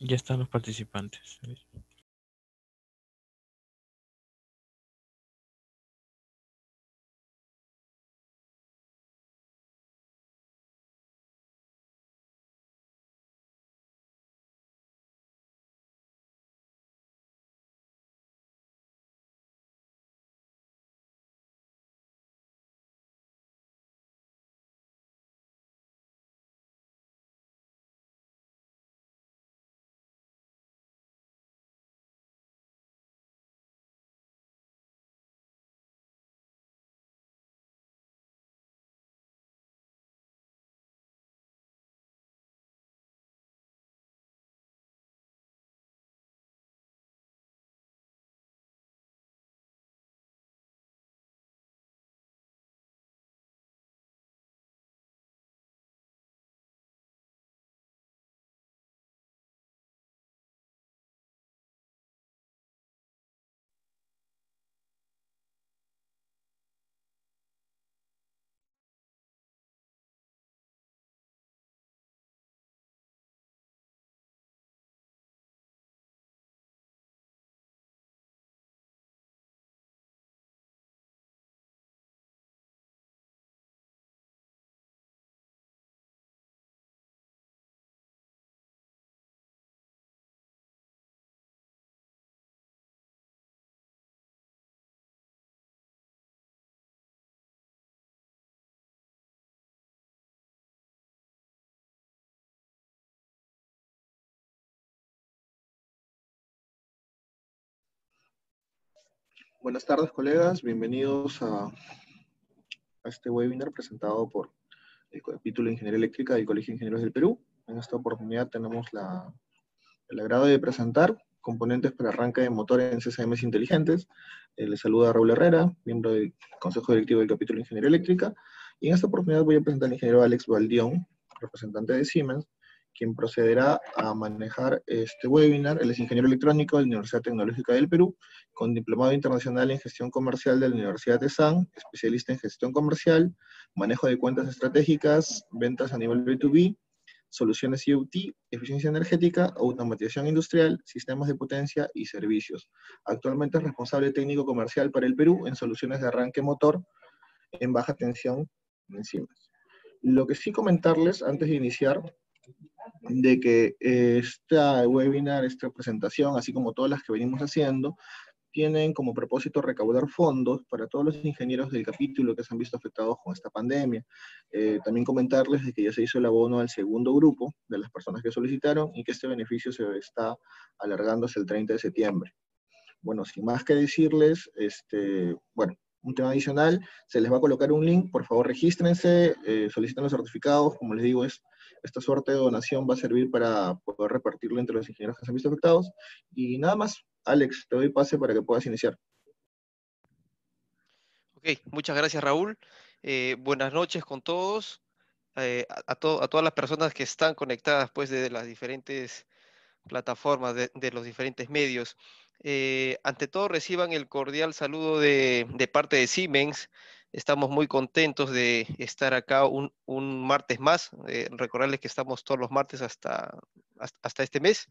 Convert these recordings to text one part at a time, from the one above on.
Ya están los participantes. Buenas tardes, colegas. Bienvenidos a, este webinar presentado por el capítulo de Ingeniería Eléctrica del Colegio de Ingenieros del Perú. En esta oportunidad tenemos el agrado de presentar componentes para arranque de motores en CCMs inteligentes. Eh, les saluda Raúl Herrera, miembro del Consejo Directivo del capítulo de Ingeniería Eléctrica. Y en esta oportunidad voy a presentar al ingeniero Alex Valdión, representante de Siemens, quien procederá a manejar este webinar. Él es ingeniero electrónico de la Universidad Tecnológica del Perú, con diplomado internacional en gestión comercial de la Universidad de San, especialista en gestión comercial, manejo de cuentas estratégicas, ventas a nivel B2B, soluciones IoT, eficiencia energética, automatización industrial, sistemas de potencia y servicios. Actualmente es responsable técnico comercial para el Perú en soluciones de arranque motor en baja tensión en encima. Lo que sí comentarles antes de iniciar de que este webinar, esta presentación, así como todas las que venimos haciendo, tienen como propósito recaudar fondos para todos los ingenieros del capítulo que se han visto afectados con esta pandemia. Eh, también comentarles de que ya se hizo el abono al segundo grupo de las personas que solicitaron y que este beneficio se está alargando hasta el 30 de septiembre. Bueno, sin más que decirles, este, bueno, un tema adicional, se les va a colocar un link, por favor regístrense, eh, soliciten los certificados, como les digo, es esta suerte de donación va a servir para poder repartirlo entre los ingenieros que se han visto afectados. Y nada más, Alex, te doy pase para que puedas iniciar. Ok, muchas gracias Raúl. Eh, buenas noches con todos, eh, a, todas las personas que están conectadas pues desde las diferentes plataformas, de, los diferentes medios. Eh, ante todo reciban el cordial saludo de parte de Siemens Estamos muy contentos de estar acá un, martes más. Eh, recordarles que estamos todos los martes hasta, hasta, este mes.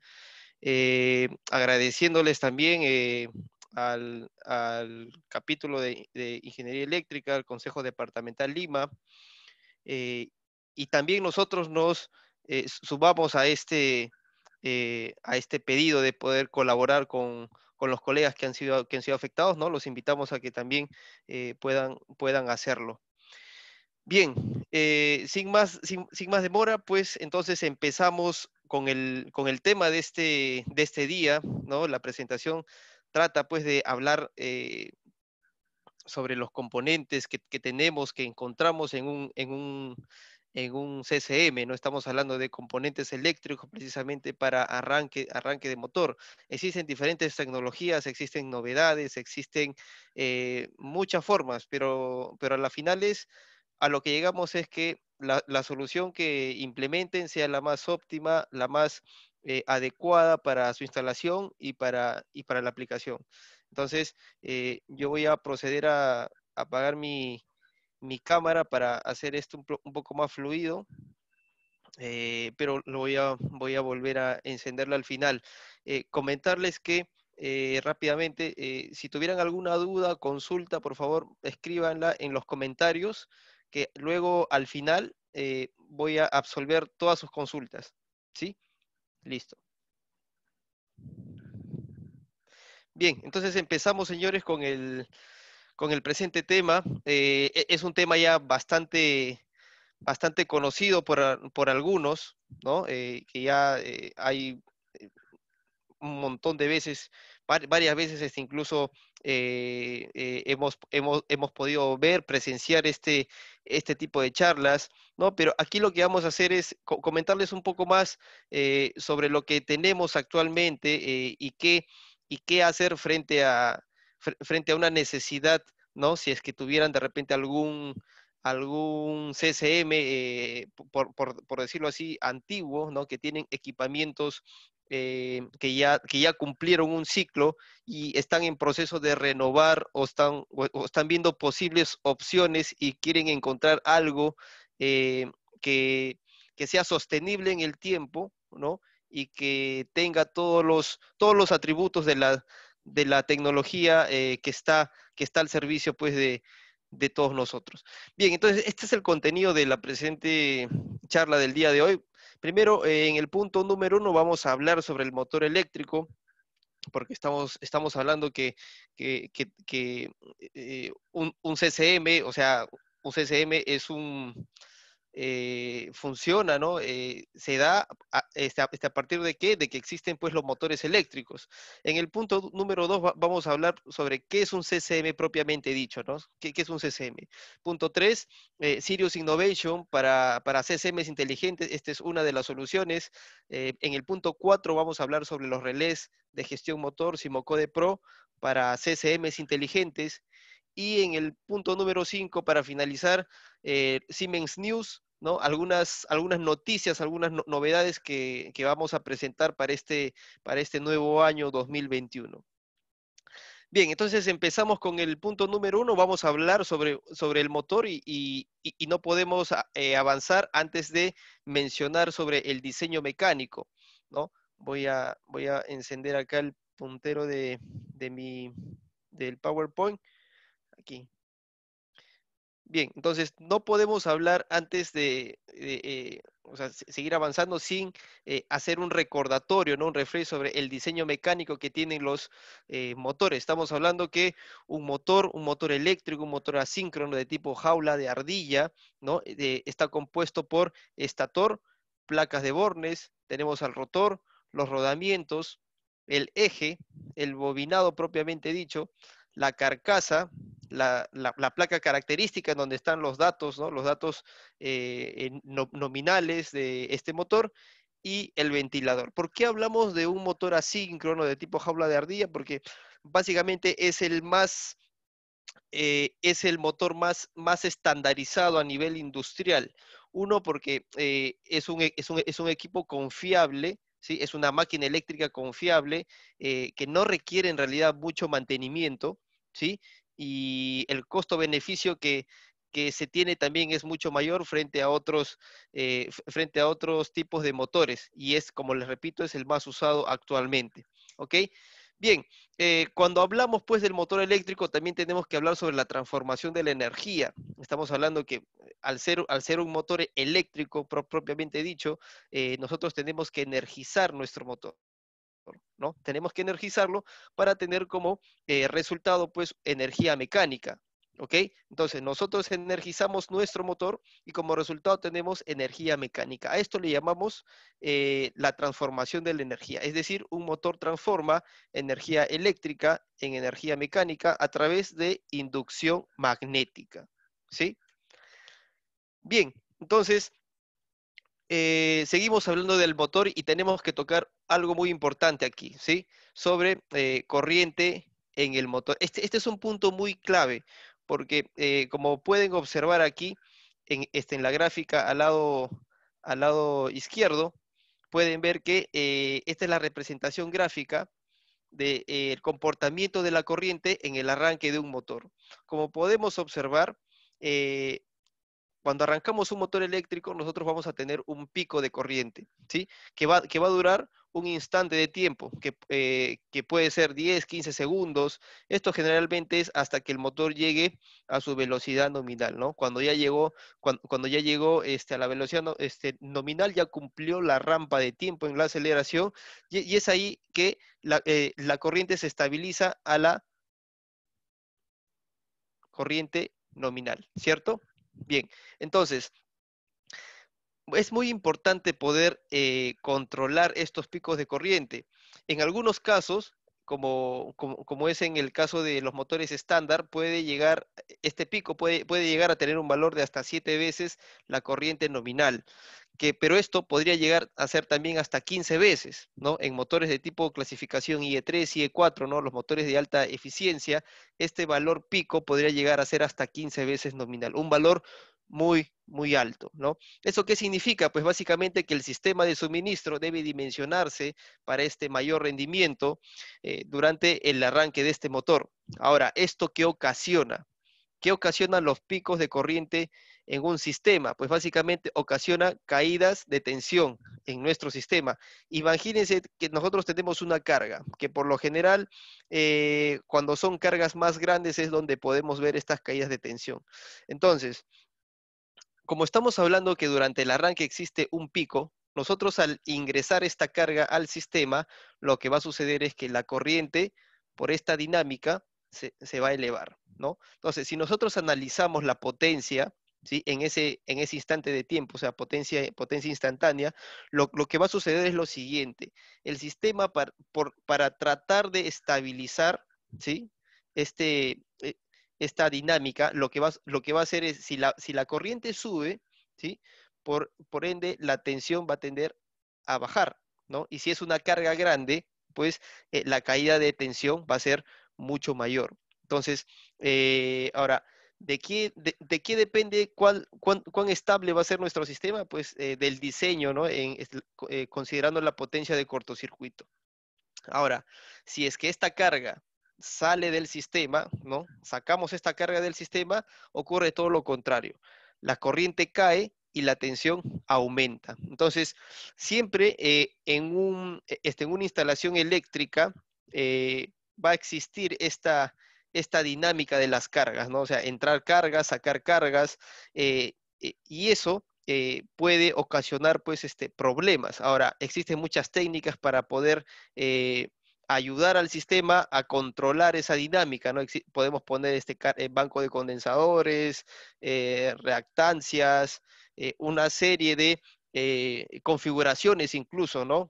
Eh, agradeciéndoles también eh, al, capítulo de, Ingeniería Eléctrica, al Consejo Departamental Lima. y también nosotros nos sumamos a este, a este pedido de poder colaborar con, con los colegas que han sido, que han sido afectados, ¿no? Los invitamos a que también eh, puedan, puedan hacerlo. Bien, eh, sin, más, sin, más demora, pues entonces empezamos con el, con el tema de este, de este día, ¿no? La presentación trata pues de hablar eh, sobre los componentes que, tenemos, que encontramos en un en un CCM, no estamos hablando de componentes eléctricos precisamente para arranque, arranque de motor. Existen diferentes tecnologías, existen novedades, existen eh, muchas formas, pero, pero a final es, a lo que llegamos es que la, la, solución que implementen sea la más óptima, la más eh, adecuada para su instalación y para, y para la aplicación. Entonces, eh, yo voy a proceder a apagar mi, mi cámara para hacer esto un, poco más fluido. Eh, pero lo voy a, voy a volver a encenderla al final. Eh, comentarles que eh, rápidamente, si tuvieran alguna duda, consulta, por favor, escríbanla en los comentarios, que luego al final voy a absolver todas sus consultas. ¿Sí? Listo. Bien, entonces empezamos, señores, con el, con el presente tema. Eh, e-, es un tema ya bastante, bastante conocido por, por algunos, ¿no? Eh, que ya eh, hay un montón de veces, varias veces este, incluso hemos, hemos, hemos, podido ver, presenciar este, este tipo de charlas, ¿no? Pero aquí lo que vamos a hacer es comentarles un poco más sobre lo que tenemos actualmente y qué y qué hacer frente a, frente a una necesidad, ¿no? Si es que tuvieran de repente algún, algún CCM, eh, por, por, decirlo así, antiguo, ¿no? Que tienen equipamientos eh, que, ya, que ya cumplieron un ciclo y están en proceso de renovar o están, están viendo posibles opciones y quieren encontrar algo eh, que, que sea sostenible en el tiempo, ¿no? Y que tenga todos los, todos los atributos de la, de la tecnología eh, que, está, que está al servicio pues, de, todos nosotros. Bien, entonces este es el contenido de la presente charla del día de hoy. Primero, eh, en el punto número uno vamos a hablar sobre el motor eléctrico, porque estamos, estamos hablando que, eh, un, un, CCM, o sea, un CCM es un, eh, funciona, ¿no? Eh, se da este, este, a, partir de qué? De que existen pues los motores eléctricos. En el punto número dos vamos a hablar sobre qué es un CCM propiamente dicho, ¿no? ¿Qué, es un CCM? Punto tres, eh, Sirius Innovation para, para CCMs inteligentes, esta es una de las soluciones. en el punto cuatro vamos a hablar sobre los relés de gestión motor Simocode Pro para CCMs inteligentes. Y en el punto número 5, para finalizar, Siemens News algunas, algunas noticias, algunas novedades que, vamos a presentar para este, para este nuevo año 2021. Bien, entonces empezamos con el punto número uno. Vamos a hablar sobre, sobre el motor y, y, no podemos ah, eh, avanzar antes de mencionar sobre el diseño mecánico. ¿no? Voy, a, voy a encender acá el puntero de, de mi, del PowerPoint. Aquí. Bien, entonces no podemos hablar antes de, eh, seguir avanzando sin eh, hacer un recordatorio, ¿no? un refresco sobre el diseño mecánico que tienen los eh, motores. Estamos hablando que un motor, un motor eléctrico, un motor asíncrono de tipo jaula de ardilla, ¿no? está compuesto por estator, placas de bornes, tenemos al rotor, los rodamientos, el eje, el bobinado propiamente dicho, la carcasa, la, placa característica donde están los datos, ¿no? los datos eh, nominales de este motor y el ventilador. ¿Por qué hablamos de un motor asíncrono de tipo jaula de ardilla? Porque básicamente es el más... Eh, es el motor más, más estandarizado a nivel industrial. Uno, porque eh, e, es, un, es, un, equipo confiable, ¿sí? es una máquina eléctrica confiable que no requiere en realidad mucho mantenimiento. ¿sí? Y el costo-beneficio que, se tiene también es mucho mayor frente a otros eh, frente a otros tipos de motores y es como les repito es el más usado actualmente ok bien eh, cuando hablamos pues del motor eléctrico también tenemos que hablar sobre la transformación de la energía estamos hablando que eh, al ser al ser un motor eléctrico propiamente dicho nosotros tenemos que energizar nuestro motor ¿no? Tenemos que energizarlo para tener como eh, resultado, pues, energía mecánica, ¿ok? Entonces, nosotros energizamos nuestro motor y como resultado tenemos energía mecánica. A esto le llamamos eh, la transformación de la energía. Es decir, un motor transforma energía eléctrica en energía mecánica a través de inducción magnética, ¿sí? Bien, entonces, eh, seguimos hablando del motor y tenemos que tocar algo muy importante aquí, ¿sí? Sobre eh, corriente en el motor. Este, este, es un punto muy clave, porque eh, como pueden observar aquí, en, este, la gráfica al lado, izquierdo, pueden ver que esta es la representación gráfica del comportamiento de la corriente en el arranque de un motor. Como podemos observar, cuando arrancamos un motor eléctrico, nosotros vamos a tener un pico de corriente, ¿sí? Que va, que va a durar un instante de tiempo, que, eh, puede ser 10, 15 segundos. Esto generalmente es hasta que el motor llegue a su velocidad nominal, ¿no? Cuando ya llegó, cuando, ya llegó este, a la velocidad este, nominal, ya cumplió la rampa de tiempo en la aceleración y, es ahí que eh, la corriente se estabiliza a la corriente nominal, ¿cierto? Bien, entonces, es muy importante poder eh, controlar estos picos de corriente. En algunos casos, como, es en el caso de los motores estándar, puede llegar, este pico puede, llegar a tener un valor de hasta siete veces la corriente nominal. Que, pero esto podría llegar a ser también hasta 15 veces, ¿no? En motores de tipo clasificación IE3, IE4, ¿no? Los motores de alta eficiencia, este valor pico podría llegar a ser hasta 15 veces nominal. Un valor muy, muy alto, ¿no? ¿Eso qué significa? Pues básicamente que el sistema de suministro debe dimensionarse para este mayor rendimiento eh, durante el arranque de este motor. Ahora, ¿esto qué ocasiona? ¿Qué ocasionan los picos de corriente en un sistema? Pues básicamente ocasiona caídas de tensión en nuestro sistema. Imagínense que nosotros tenemos una carga, que por lo general eh, cuando son cargas más grandes es donde podemos ver estas caídas de tensión. Entonces, como estamos hablando que durante el arranque existe un pico, nosotros al ingresar esta carga al sistema, lo que va a suceder es que la corriente, por esta dinámica, se, va a elevar, ¿no? Entonces, si nosotros analizamos la potencia, ¿sí? En ese, en ese instante de tiempo, o sea, potencia, potencia instantánea, lo, que va a suceder es lo siguiente. El sistema, para tratar de estabilizar, ¿sí? Este, eh, esta dinámica, lo que va, lo que va a hacer es, si la, si la corriente sube, ¿sí? Por, por ende, la tensión va a tender a bajar, ¿no? Y si es una carga grande, pues eh, la caída de tensión va a ser mucho mayor. Entonces, eh, ahora, ¿de qué, de, qué depende cuál, cuán, estable va a ser nuestro sistema? Pues eh, del diseño, ¿no? En, considerando la potencia de cortocircuito. Ahora, si es que esta carga sale del sistema, ¿no? Sacamos esta carga del sistema, ocurre todo lo contrario. La corriente cae y la tensión aumenta. Entonces, siempre eh, en, un, e, este, en, una instalación eléctrica eh, va a existir esta, esta dinámica de las cargas, ¿no? O sea, entrar cargas, sacar cargas, eh, e, y eso puede ocasionar pues este problemas. Ahora, existen muchas técnicas para poder ayudar al sistema a controlar esa dinámica, ¿no? podemos poner este eh, banco de condensadores, eh, reactancias, eh, una serie de configuraciones incluso, ¿no?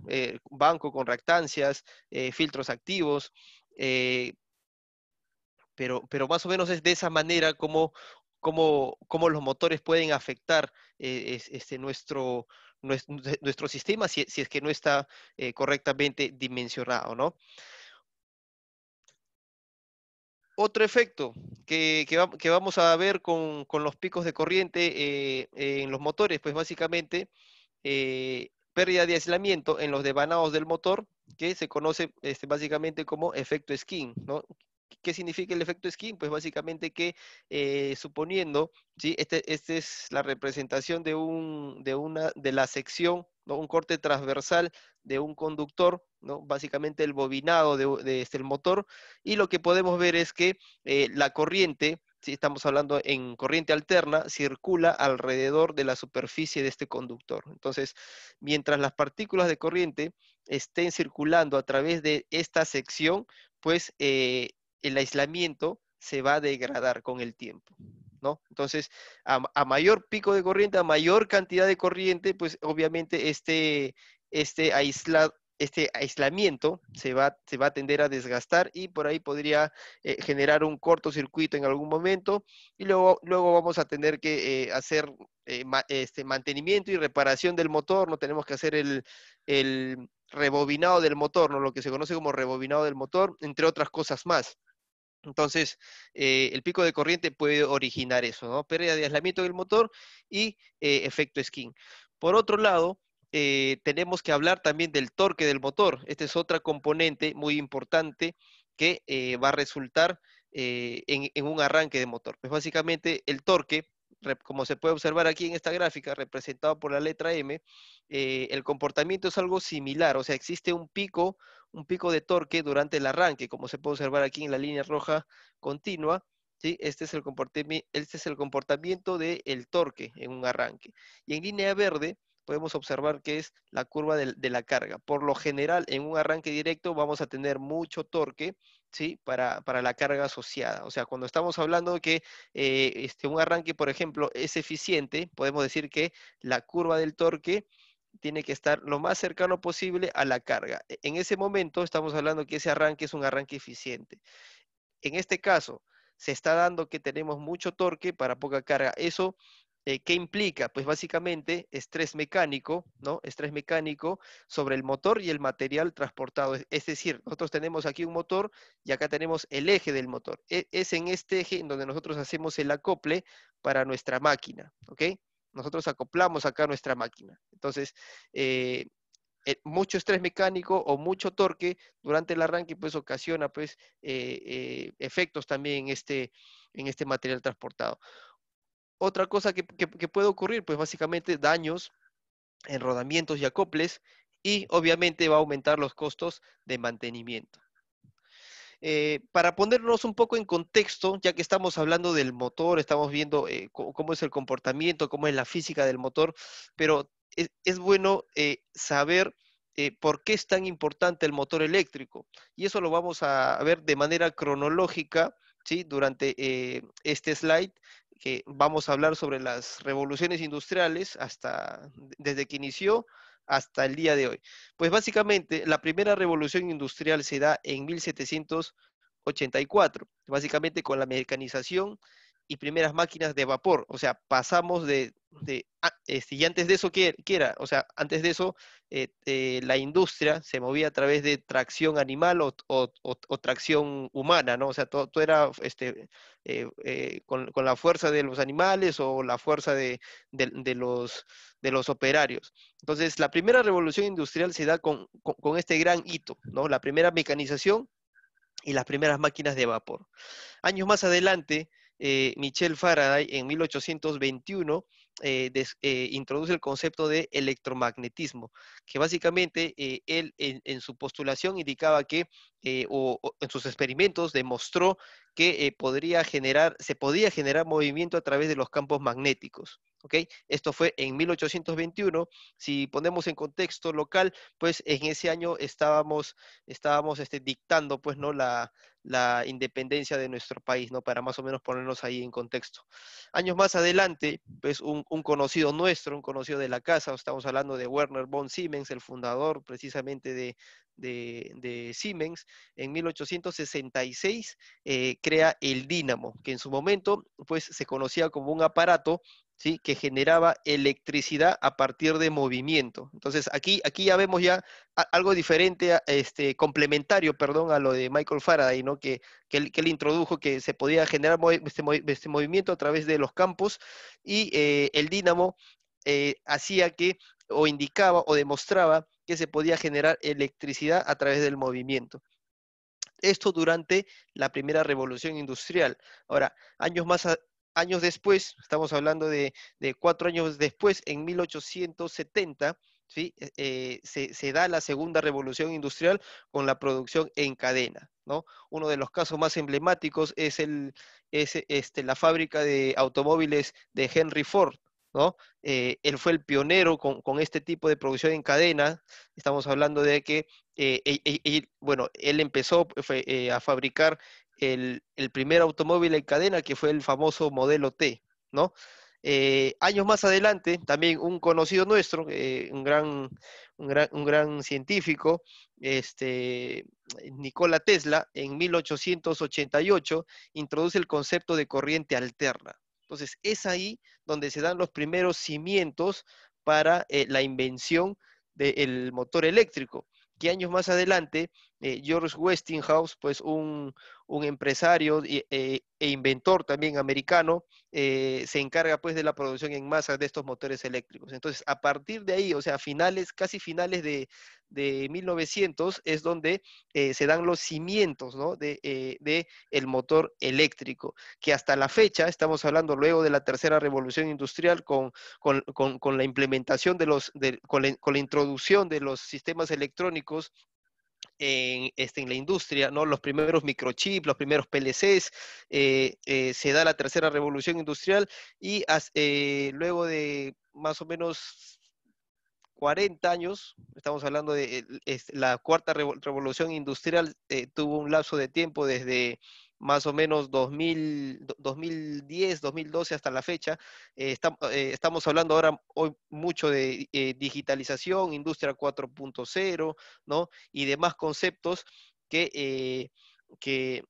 banco con reactancias, filtros activos, pero, pero más o menos es de esa manera como, como, como los motores pueden afectar este, nuestro, nuestro, sistema si, es que no está eh, correctamente dimensionado, ¿no? Otro efecto que, vamos a ver con, los picos de corriente eh, eh, en los motores, pues básicamente pérdida de aislamiento en los devanados del motor, que se conoce este, básicamente como efecto skin, ¿no? ¿Qué significa el efecto skin? Pues básicamente que eh, suponiendo, ¿sí? Esta este es la representación de, un, de, una, de la sección, ¿no? un corte transversal de un conductor, ¿no? básicamente el bobinado de, este, motor, y lo que podemos ver es que eh, la corriente, si estamos hablando en corriente alterna, circula alrededor de la superficie de este conductor. Entonces, mientras las partículas de corriente estén circulando a través de esta sección, pues eh, el aislamiento se va a degradar con el tiempo. ¿No? Entonces, a, mayor pico de corriente, a mayor cantidad de corriente, pues obviamente este, este, este aislamiento se va, se va, a tender a desgastar y por ahí podría eh, generar un cortocircuito en algún momento y luego, luego vamos a tener que eh, hacer eh, este, mantenimiento y reparación del motor, no tenemos que hacer el, el rebobinado del motor, lo que se conoce como rebobinado del motor, entre otras cosas más. Entonces, eh, el pico de corriente puede originar eso, ¿no? Pérdida de aislamiento del motor y eh, efecto skin. Por otro lado, eh, tenemos que hablar también del torque del motor. Esta es otra componente muy importante que va a resultar en, en, un arranque de motor. Pues básicamente el torque como se puede observar aquí en esta gráfica, representado por la letra M, eh, el comportamiento es algo similar, o sea, existe un pico, un pico de torque durante el arranque, como se puede observar aquí en la línea roja continua, ¿sí? este, es el este es el comportamiento del torque en un arranque. Y en línea verde podemos observar que es la curva de la carga. Por lo general, en un arranque directo vamos a tener mucho torque, para, la carga asociada. O sea, cuando estamos hablando que eh, este, un arranque, por ejemplo, es eficiente, podemos decir que la curva del torque tiene que estar lo más cercano posible a la carga. E, en ese momento estamos hablando que ese arranque es un arranque eficiente. En este caso, se está dando que tenemos mucho torque para poca carga. Eso eh, ¿Qué implica? Pues básicamente estrés mecánico, ¿no? Estrés mecánico sobre el motor y el material transportado. Es, decir, nosotros tenemos aquí un motor y acá tenemos el eje del motor. E, es en este eje en donde nosotros hacemos el acople para nuestra máquina, ¿ok? Nosotros acoplamos acá nuestra máquina. Entonces, eh, eh, mucho estrés mecánico o mucho torque durante el arranque pues ocasiona pues efectos también este, en este material transportado otra cosa que, puede ocurrir, pues básicamente daños en rodamientos y acoples y obviamente va a aumentar los costos de mantenimiento. Eh, para ponernos un poco en contexto, ya que estamos hablando del motor, estamos viendo eh, cómo es el comportamiento, cómo es la física del motor, pero e-, es, bueno eh, saber por qué es tan importante el motor eléctrico. Y eso lo vamos a ver de manera cronológica ¿sí? durante este slide que vamos a hablar sobre las revoluciones industriales hasta desde que inició hasta el día de hoy. Pues básicamente la primera revolución industrial se da en 1784, básicamente con la mecanización y primeras máquinas de vapor. O sea, pasamos de... Ah, este, y antes de eso, ¿qué, era? O sea, antes de eso, eh, eh, la industria se movía a través de tracción animal o, tracción humana, ¿no? O sea, todo, era este, eh, con, la fuerza de los animales o la fuerza de, los, de los operarios. Entonces, la primera revolución industrial se da con, con este gran hito, ¿no? La primera mecanización y las primeras máquinas de vapor. Años más adelante, eh, Michel Faraday en 1821 eh, eh, introduce el concepto de electromagnetismo, que básicamente él en, su postulación indicaba que, o, en sus experimentos, demostró que eh, podría generar, se podía generar movimiento a través de los campos magnéticos. Esto fue en 1821. Si ponemos en contexto local, pues en ese año estábamos, estábamos este, dictando pues, ¿no? la, independencia de nuestro país, ¿no? Para más o menos ponernos ahí en contexto. Años más adelante, pues un, un, conocido nuestro, un conocido de la casa, estamos hablando de Werner von Siemens, el fundador precisamente de, de, Siemens, en 1866 eh, crea el dínamo, que en su momento pues, se conocía como un aparato ¿sí? que generaba electricidad a partir de movimiento. Entonces, aquí, aquí ya vemos ya algo diferente, este, complementario, perdón, a lo de Michael Faraday, ¿no? que, que, él, introdujo que se podía generar este, este, movimiento a través de los campos y eh, el dínamo eh, hacía que o indicaba o demostraba que se podía generar electricidad a través del movimiento. Esto durante la primera revolución industrial. Ahora, años más años después, estamos hablando de, cuatro años después, en 1870, e, eh, se, da la segunda revolución industrial con la producción en cadena. ¿no? Uno de los casos más emblemáticos es, el, este, la fábrica de automóviles de Henry Ford, eh, él fue el pionero con, este tipo de producción en cadena. Estamos hablando de que, eh, e, e, e, bueno, él empezó eh, a fabricar el, primer automóvil en cadena, que fue el famoso modelo T, ¿no? años más adelante, también un conocido nuestro, un, gran, un, gran, un, gran, científico, este, Nikola Tesla, en 1888 introduce el concepto de corriente alterna. Entonces, es ahí donde se dan los primeros cimientos para eh, la invención del motor eléctrico, que años más adelante eh, George Westinghouse, pues un, empresario eh, e, inventor también americano, eh, se encarga pues de la producción en masa de estos motores eléctricos. Entonces, a partir de ahí, o sea, finales, casi finales de, 1900, es donde se dan los cimientos ¿no? de, el motor eléctrico, que hasta la fecha, estamos hablando luego de la tercera revolución industrial con, la implementación de los, con la introducción de los sistemas electrónicos en, este, en la industria, ¿no? Los primeros microchips, los primeros PLCs, eh, eh, se da la tercera revolución industrial y eh, luego de más o menos 40 años, estamos hablando de la cuarta revolución industrial, tuvo un lapso de tiempo desde más o menos 2000, 2010, 2012 hasta la fecha. Eh, eh, estamos hablando ahora hoy mucho de eh, digitalización, industria 4.0, ¿no? Y demás conceptos que, que,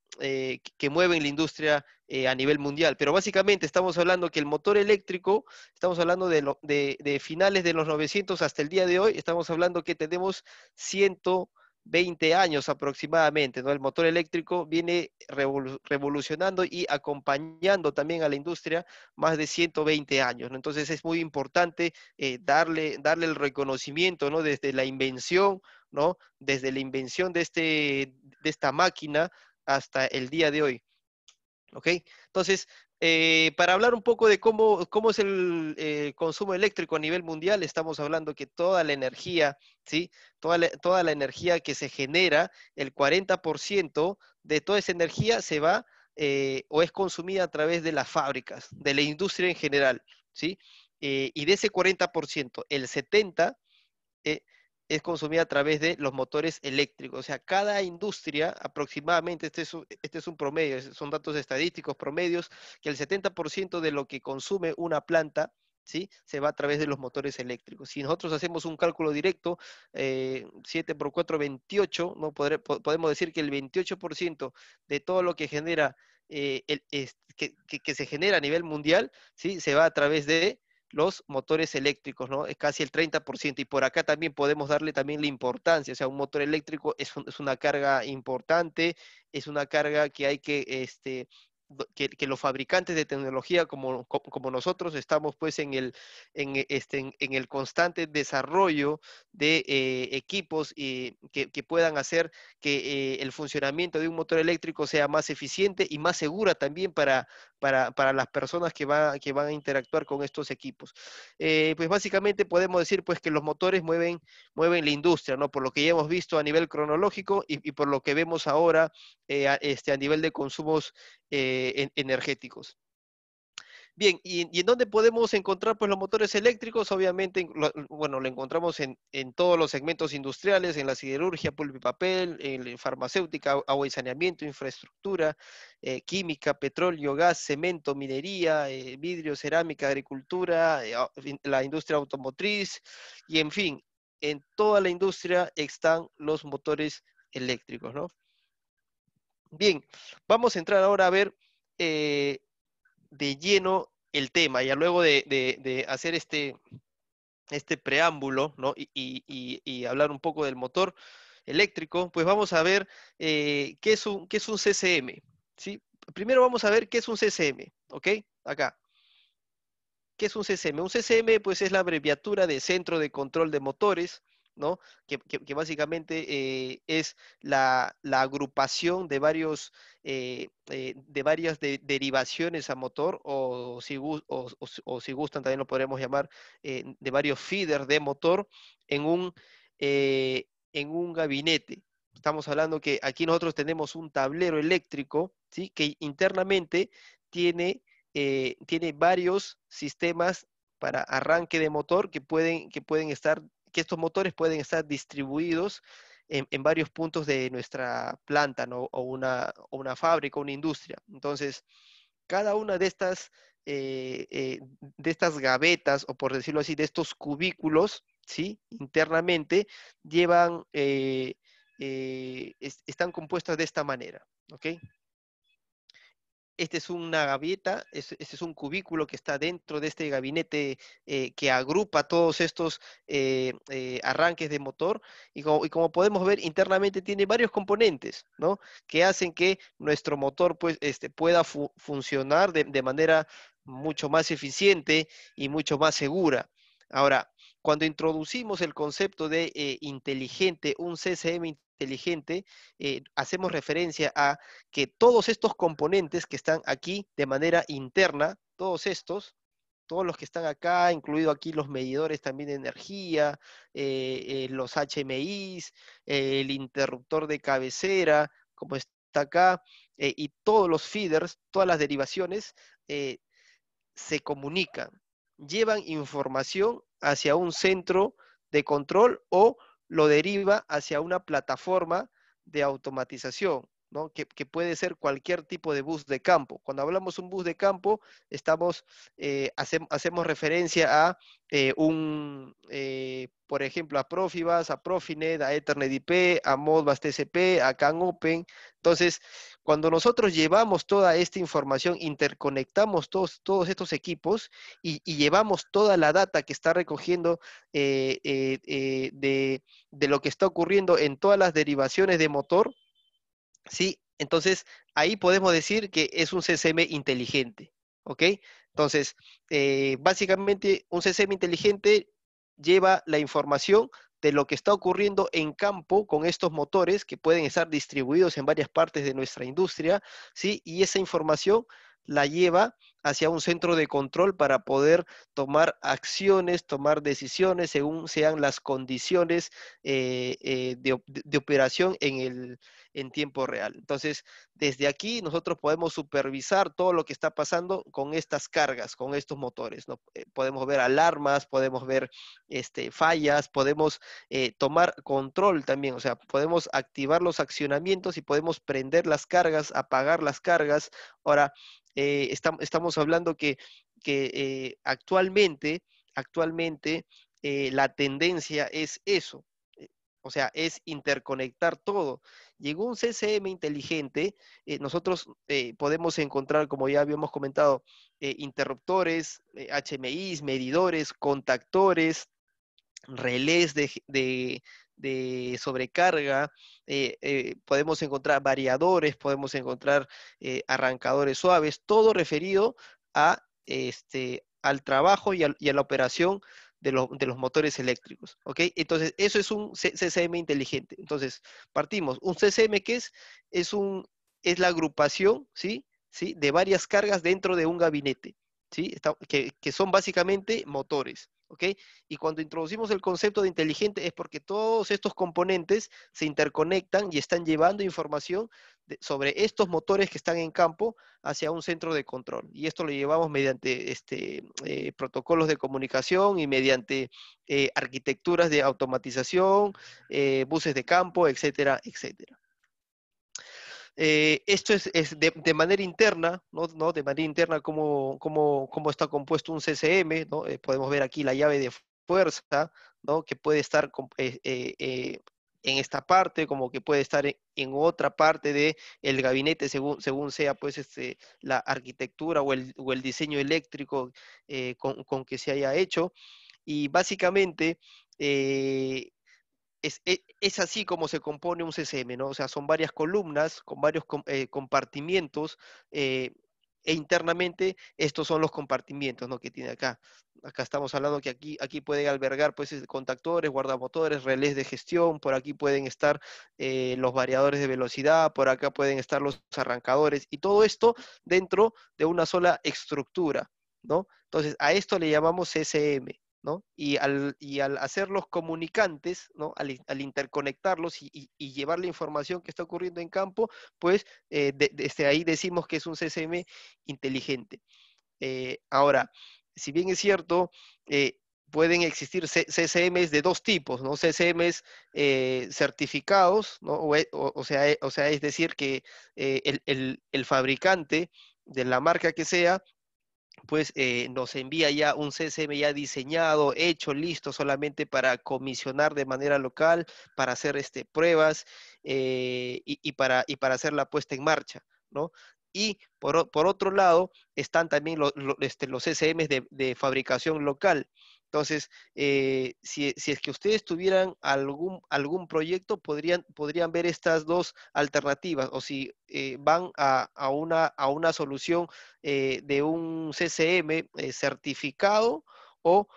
que mueven la industria a nivel mundial. Pero básicamente estamos hablando que el motor eléctrico, estamos hablando de, de, de finales de los 900 hasta el día de hoy, estamos hablando que tenemos 100 20 años aproximadamente, ¿no? El motor eléctrico viene revolucionando y acompañando también a la industria más de 120 años, ¿no? Entonces es muy importante eh, darle, darle el reconocimiento, ¿no? Desde la invención, ¿no? Desde la invención de, este, de esta máquina hasta el día de hoy. ¿Ok? Entonces, eh, para hablar un poco de cómo, cómo es el eh, consumo eléctrico a nivel mundial, estamos hablando que toda la energía, ¿sí? Toda toda la energía que se genera, el 40% de toda esa energía se va eh, o es consumida a través de las fábricas, de la industria en general, ¿sí? y de ese 40%, el 70% es consumida a través de los motores eléctricos. O sea, cada industria aproximadamente, este es, un, este promedio, son datos estadísticos promedios, que el 70% de lo que consume una planta ¿sí? se va a través de los motores eléctricos. Si nosotros hacemos un cálculo directo, 7 eh, por 4, 28, ¿no? podemos decir que el 28% de todo lo que genera eh, el, que, se genera a nivel mundial, ¿sí? se va a través de los motores eléctricos, ¿no? Es casi el 30%. Y por acá también podemos darle también la importancia. O sea, un motor eléctrico es, una carga importante, es una carga que hay que, este, que, los fabricantes de tecnología como, como, nosotros estamos pues en el, en, e, este, en, el constante desarrollo de eh, equipos eh, que, puedan hacer que eh, el funcionamiento de un motor eléctrico sea más eficiente y más segura también para, para, para las personas que, que van a interactuar con estos equipos. Eh, pues básicamente podemos decir pues que los motores mueven, mueven la industria, ¿no? Por lo que ya hemos visto a nivel cronológico y, por lo que vemos ahora eh, a, este, a nivel de consumos eh, energéticos. Bien, y, en dónde podemos encontrar pues, los motores eléctricos? Obviamente, bueno, lo encontramos en, todos los segmentos industriales, en la siderurgia, pulpa y papel, en farmacéutica, agua y saneamiento, infraestructura, eh, química, petróleo, gas, cemento, minería, eh, vidrio, cerámica, agricultura, eh, la industria automotriz, y en fin, en toda la industria están los motores eléctricos, ¿no? Bien, vamos a entrar ahora a ver eh, de lleno el tema, ya luego de, hacer este, este preámbulo y, hablar un poco del motor eléctrico, pues vamos a ver eh, qué, es un, es un CCM. Primero vamos a ver qué es un CCM, ¿ok? Acá. ¿Qué es un CCM? Un CCM pues, es la abreviatura de Centro de Control de Motores, que, básicamente eh, es la, agrupación de, varios, eh, eh, de varias derivaciones a motor, o si, si, gustan también lo podremos llamar de varios feeders de motor en un, en un gabinete. Estamos hablando que aquí nosotros tenemos un tablero eléctrico, ¿sí? Que internamente tiene, tiene varios sistemas para arranque de motor que pueden, que pueden estar que estos motores pueden estar distribuidos en, varios puntos de nuestra planta o, una, o una fábrica, una industria. Entonces, cada una de estas, eh, eh, de estas gavetas, o por decirlo así, de estos cubículos, ¿sí? internamente, llevan, eh, están compuestas de esta manera. ¿ok? Este es una gaveta, este es un cubículo que está dentro de este gabinete eh, que agrupa todos estos eh, eh, arranques de motor y como, podemos ver internamente tiene varios componentes, ¿no? Que hacen que nuestro motor pues, este, pueda funcionar de, manera mucho más eficiente y mucho más segura. Ahora, cuando introducimos el concepto de inteligente, un CCM inteligente, eh, hacemos referencia a que todos estos componentes que están aquí de manera interna, todos estos, todos los que están acá, incluido aquí los medidores también de energía, eh, eh, los HMIs, el interruptor de cabecera, como está acá, y todos los feeders, todas las derivaciones, se comunican, llevan información hacia un centro de control o lo deriva hacia una plataforma de automatización, que, puede ser cualquier tipo de bus de campo. Cuando hablamos un bus de campo, estamos, eh, hacemos referencia a eh, un, eh, por ejemplo, a Profibus, a Profinet, a Ethernet IP, a Modbus TCP, a CanOpen. Entonces, cuando nosotros llevamos toda esta información, interconectamos todos, todos estos equipos y, llevamos toda la data que está recogiendo eh, eh, eh, de, lo que está ocurriendo en todas las derivaciones de motor, ¿sí? Entonces, ahí podemos decir que es un CCM inteligente, ¿ok? Entonces, básicamente un CCM inteligente lleva la información de lo que está ocurriendo en campo con estos motores que pueden estar distribuidos en varias partes de nuestra industria, ¿sí? Y esa información la lleva hacia un centro de control para poder tomar acciones, tomar decisiones según sean las condiciones eh, eh, de, operación en el, en tiempo real. Entonces, desde aquí nosotros podemos supervisar todo lo que está pasando con estas cargas, con estos motores. ¿no? Eh, podemos ver alarmas, podemos ver este, fallas, podemos eh, tomar control también, o sea, podemos activar los accionamientos y podemos prender las cargas, apagar las cargas. Ahora, eh, estamos hablando que, que actualmente, actualmente la tendencia es eso, o sea, es interconectar todo. Llegó un CCM inteligente, eh, nosotros eh, podemos encontrar, como ya habíamos comentado, eh, interruptores, HMIs, medidores, contactores, relés de, sobrecarga, podemos encontrar variadores, podemos encontrar arrancadores suaves, todo referido a, este, al trabajo y a la operación de, los motores eléctricos. ¿ok? Entonces, eso es un CCM inteligente. Entonces, partimos. Un CCM que es, es, un, es la agrupación ¿sí? ¿Sí? de varias cargas dentro de un gabinete, ¿sí? que, que son básicamente motores. ¿OK? Y cuando introducimos el concepto de inteligente es porque todos estos componentes se interconectan y están llevando información sobre estos motores que están en campo hacia un centro de control. Y esto lo llevamos mediante este, eh, protocolos de comunicación y mediante eh, arquitecturas de automatización, eh, buses de campo, etcétera, etcétera. esto es, de, manera interna, ¿no? De manera interna, cómo, está compuesto un CCM, ¿no? podemos ver aquí la llave de fuerza, ¿no? Que puede estar eh, en esta parte, como que puede estar e-, en otra parte del el gabinete, según, según sea pues este, la arquitectura o el, diseño eléctrico eh, con, que se haya hecho. Y básicamente eh, e-, es, así como se compone un CSM, ¿no? O sea, son varias columnas con varios eh, compartimientos e internamente estos son los compartimientos ¿no? que tiene acá. Acá estamos hablando que aquí, aquí pueden albergar pues, este, contactores, guardamotores, relés de gestión, por aquí pueden estar eh, los variadores de velocidad, por acá pueden estar los arrancadores y todo esto dentro de una sola estructura. ¿no? Entonces, a esto le llamamos CSM. Y al, y al hacerlos comunicantes, ¿no? Al, interconectarlos y, llevar la información que está ocurriendo en campo, pues eh, desde ahí decimos que es un CCM inteligente. Eh, ahora, si bien es cierto, eh, pueden existir CCMs de dos tipos, ¿no? CCMs certificados, O, sea, o sea, es decir, que el, fabricante de la marca que sea pues eh, nos envía ya un CSM ya diseñado, hecho, listo, solamente para comisionar de manera local, para hacer este, pruebas eh, y, para, hacer la puesta en marcha, ¿no? Y por, otro lado, están también este, los CSMs de, fabricación local, entonces, eh, si, es que ustedes tuvieran algún, algún proyecto, podrían, podrían ver estas dos alternativas o si eh, van a, una, a una solución eh, de un CCM certificado o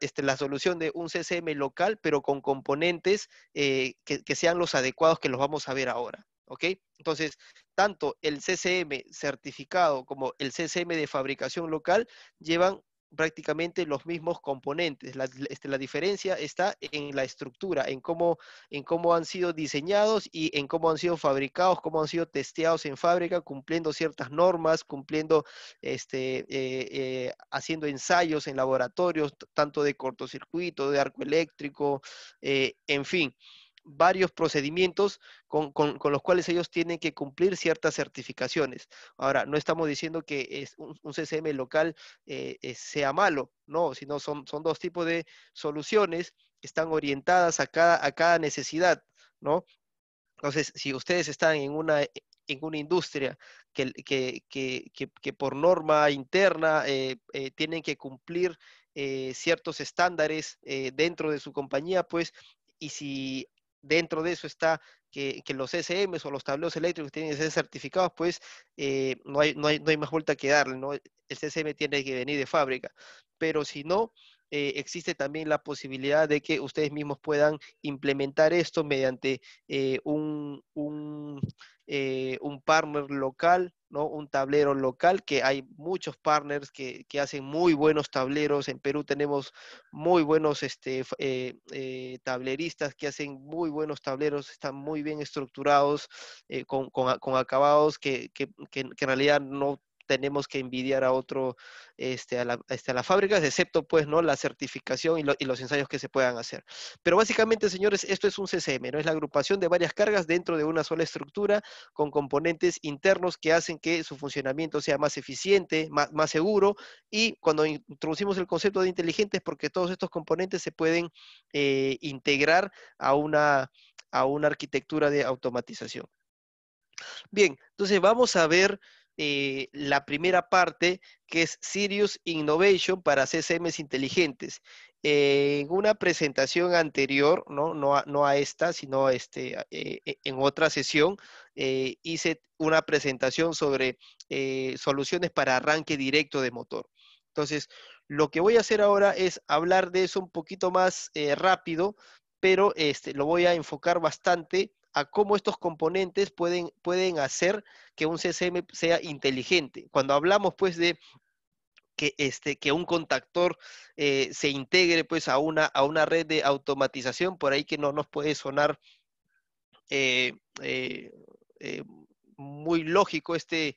este, la, solución de un CCM local, pero con componentes que, que sean los adecuados que los vamos a ver ahora. ¿ok? Entonces, tanto el CCM certificado como el CCM de fabricación local llevan prácticamente los mismos componentes. Este, la, diferencia está en la estructura, en cómo, en cómo han sido diseñados y en cómo han sido fabricados, cómo han sido testeados en fábrica, cumpliendo ciertas normas, cumpliendo, este, eh, eh, haciendo ensayos en laboratorios, tanto de cortocircuito, de arco eléctrico, eh, en fin varios procedimientos con, los cuales ellos tienen que cumplir ciertas certificaciones. Ahora, no estamos diciendo que es un, CCM local eh, eh, sea malo, no, sino son, son dos tipos de soluciones que están orientadas a cada, a cada necesidad, ¿no? Entonces, si ustedes están en una, en una industria que, que, por norma interna eh, tienen que cumplir ciertos estándares dentro de su compañía, pues, y si dentro de eso está que, los SM o los tableros eléctricos tienen que ser certificados, pues eh, no, hay, no, hay, no, hay, más vuelta que darle, ¿no? El CSM tiene que venir de fábrica, pero si no, eh, existe también la posibilidad de que ustedes mismos puedan implementar esto mediante eh, un, un, eh, un, partner local, ¿no? un tablero local, que hay muchos partners que, hacen muy buenos tableros. En Perú tenemos muy buenos este, tableristas que hacen muy buenos tableros, están muy bien estructurados, con, acabados que, que en realidad no tenemos que envidiar a otro, este, a, las este, fábricas, excepto pues, ¿no? La certificación y, los ensayos que se puedan hacer. Pero básicamente, señores, esto es un CCM, ¿no? Es la agrupación de varias cargas dentro de una sola estructura con componentes internos que hacen que su funcionamiento sea más eficiente, más, seguro y cuando introducimos el concepto de inteligentes porque todos estos componentes se pueden eh, integrar a una, a una arquitectura de automatización. Bien, entonces vamos a ver eh, la primera parte que es Sirius Innovation para CCMs inteligentes. Eh, en una presentación anterior, no, no, a, esta, sino este, eh, e, en otra sesión, hice una presentación sobre soluciones para arranque directo de motor. Entonces, lo que voy a hacer ahora es hablar de eso un poquito más rápido, pero este, lo voy a enfocar bastante a cómo estos componentes pueden, pueden hacer que un CSM sea inteligente. Cuando hablamos pues de que, este, que, un contactor eh, se integre pues a una, a una red de automatización, por ahí que no nos puede sonar eh, eh, muy lógico este,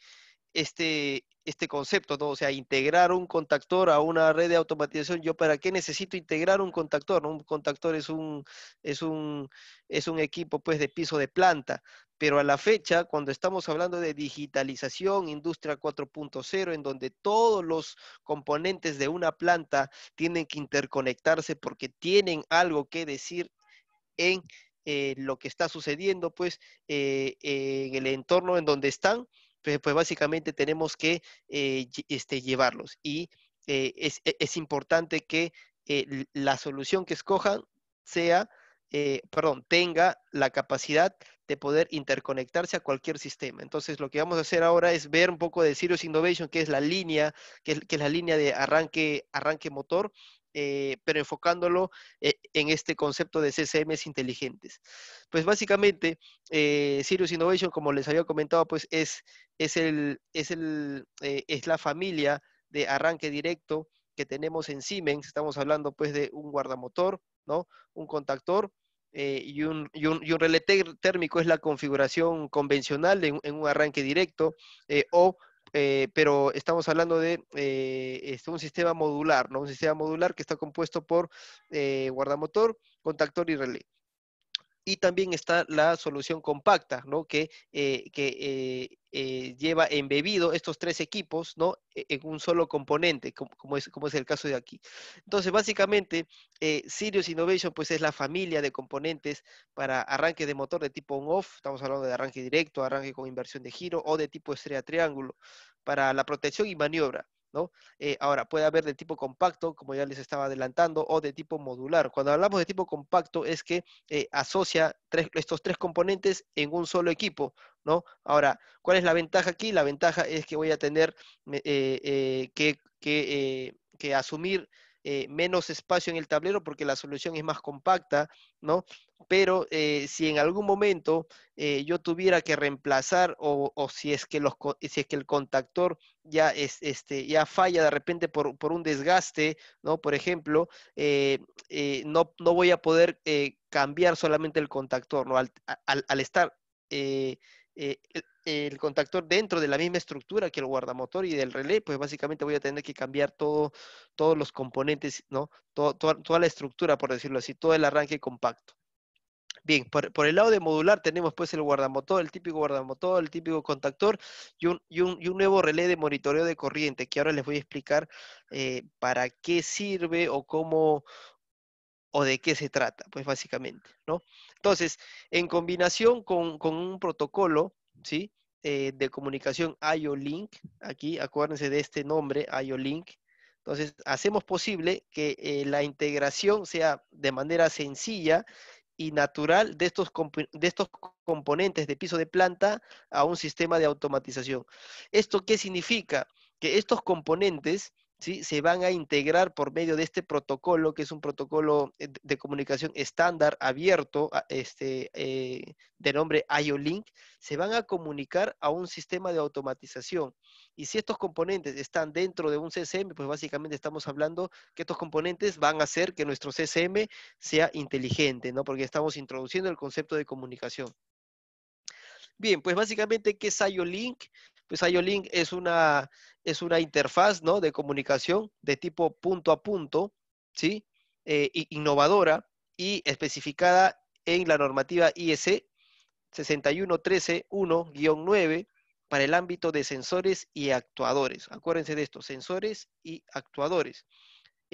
este, este concepto, ¿no? O sea, integrar un contactor a una red de automatización. ¿Yo para qué necesito integrar un contactor? Un contactor es un, es, un, es un equipo, pues, de piso de planta. Pero a la fecha, cuando estamos hablando de digitalización, industria 4.0, en donde todos los componentes de una planta tienen que interconectarse porque tienen algo que decir en eh, lo que está sucediendo, pues, eh, en el entorno en donde están, eh, pues, básicamente tenemos que eh, este, llevarlos. Y eh, e, es, importante que la solución que escojan sea, perdón, tenga la capacidad de poder interconectarse a cualquier sistema. Entonces, lo que vamos a hacer ahora es ver un poco de Sirius Innovation, que es la línea, que es, la línea de arranque, arranque motor, eh, pero enfocándolo eh, en este concepto de CCMs inteligentes. Pues básicamente, eh, Sirius Innovation, como les había comentado, pues es, es, el, el, es la familia de arranque directo que tenemos en Siemens. Estamos hablando pues de un guardamotor, ¿no? un contactor, y, un, un, relé térmico es la configuración convencional en, un arranque directo o eh, pero estamos hablando de eh, este, un sistema modular, ¿no? Un sistema modular que está compuesto por eh, guardamotor, contactor y relé y también está la solución compacta, ¿no? Que, eh, que eh, eh, lleva embebido estos tres equipos, ¿no? E, en un solo componente, como, es, como es, el caso de aquí. Entonces, básicamente, Sirius Innovation, pues es la familia de componentes para arranque de motor de tipo on-off, estamos hablando de arranque directo, arranque con inversión de giro o de tipo estrella triángulo, para la protección y maniobra. ¿no? Eh, ahora, puede haber de tipo compacto, como ya les estaba adelantando, o de tipo modular. Cuando hablamos de tipo compacto es que eh, asocia estos tres componentes en un solo equipo, ¿no? Ahora, ¿cuál es la ventaja aquí? La ventaja es que voy a tener eh, que, que, asumir menos espacio en el tablero porque la solución es más compacta, ¿no? pero eh, si en algún momento eh, yo tuviera que reemplazar o, si, es que los, si es que el contactor ya, este, ya falla de repente por, un desgaste, ¿no? Por ejemplo, eh, no, no, voy a poder cambiar solamente el contactor, ¿no? Al, estar el contactor dentro de la misma estructura que el guardamotor y del relé, pues básicamente voy a tener que cambiar todos los componentes, ¿no? toda la estructura, por decirlo así, todo el arranque compacto. Bien, por, el lado de modular tenemos pues el guardamotor, el típico guardamotor, el típico contactor y un, y un, y un nuevo relé de monitoreo de corriente que ahora les voy a explicar eh, para qué sirve o cómo o de qué se trata, pues básicamente, ¿no? Entonces, en combinación con, un protocolo, ¿sí? Eh, de comunicación IO-Link, aquí acuérdense de este nombre, IO-Link, entonces, hacemos posible que eh, la integración sea de manera sencilla y natural de estos, de estos componentes de piso de planta a un sistema de automatización. ¿Esto qué significa? Que estos componentes se van a integrar por medio de este protocolo, que es un protocolo eh, de comunicación estándar abierto, este, eh, de nombre IO-Link, se van a comunicar a un sistema de automatización. Y si estos componentes están dentro de un CCM, pues básicamente estamos hablando que estos componentes van a hacer que nuestro CCM sea inteligente, ¿no? Porque estamos introduciendo el concepto de comunicación. Bien, pues básicamente, ¿qué es IO-Link? Pues IO-Link es una, es una interfaz ¿no? de comunicación de tipo punto a punto, ¿sí? Eh, innovadora y especificada en la normativa IEC 61131 1 9 para el ámbito de sensores y actuadores. Acuérdense de esto, sensores y actuadores.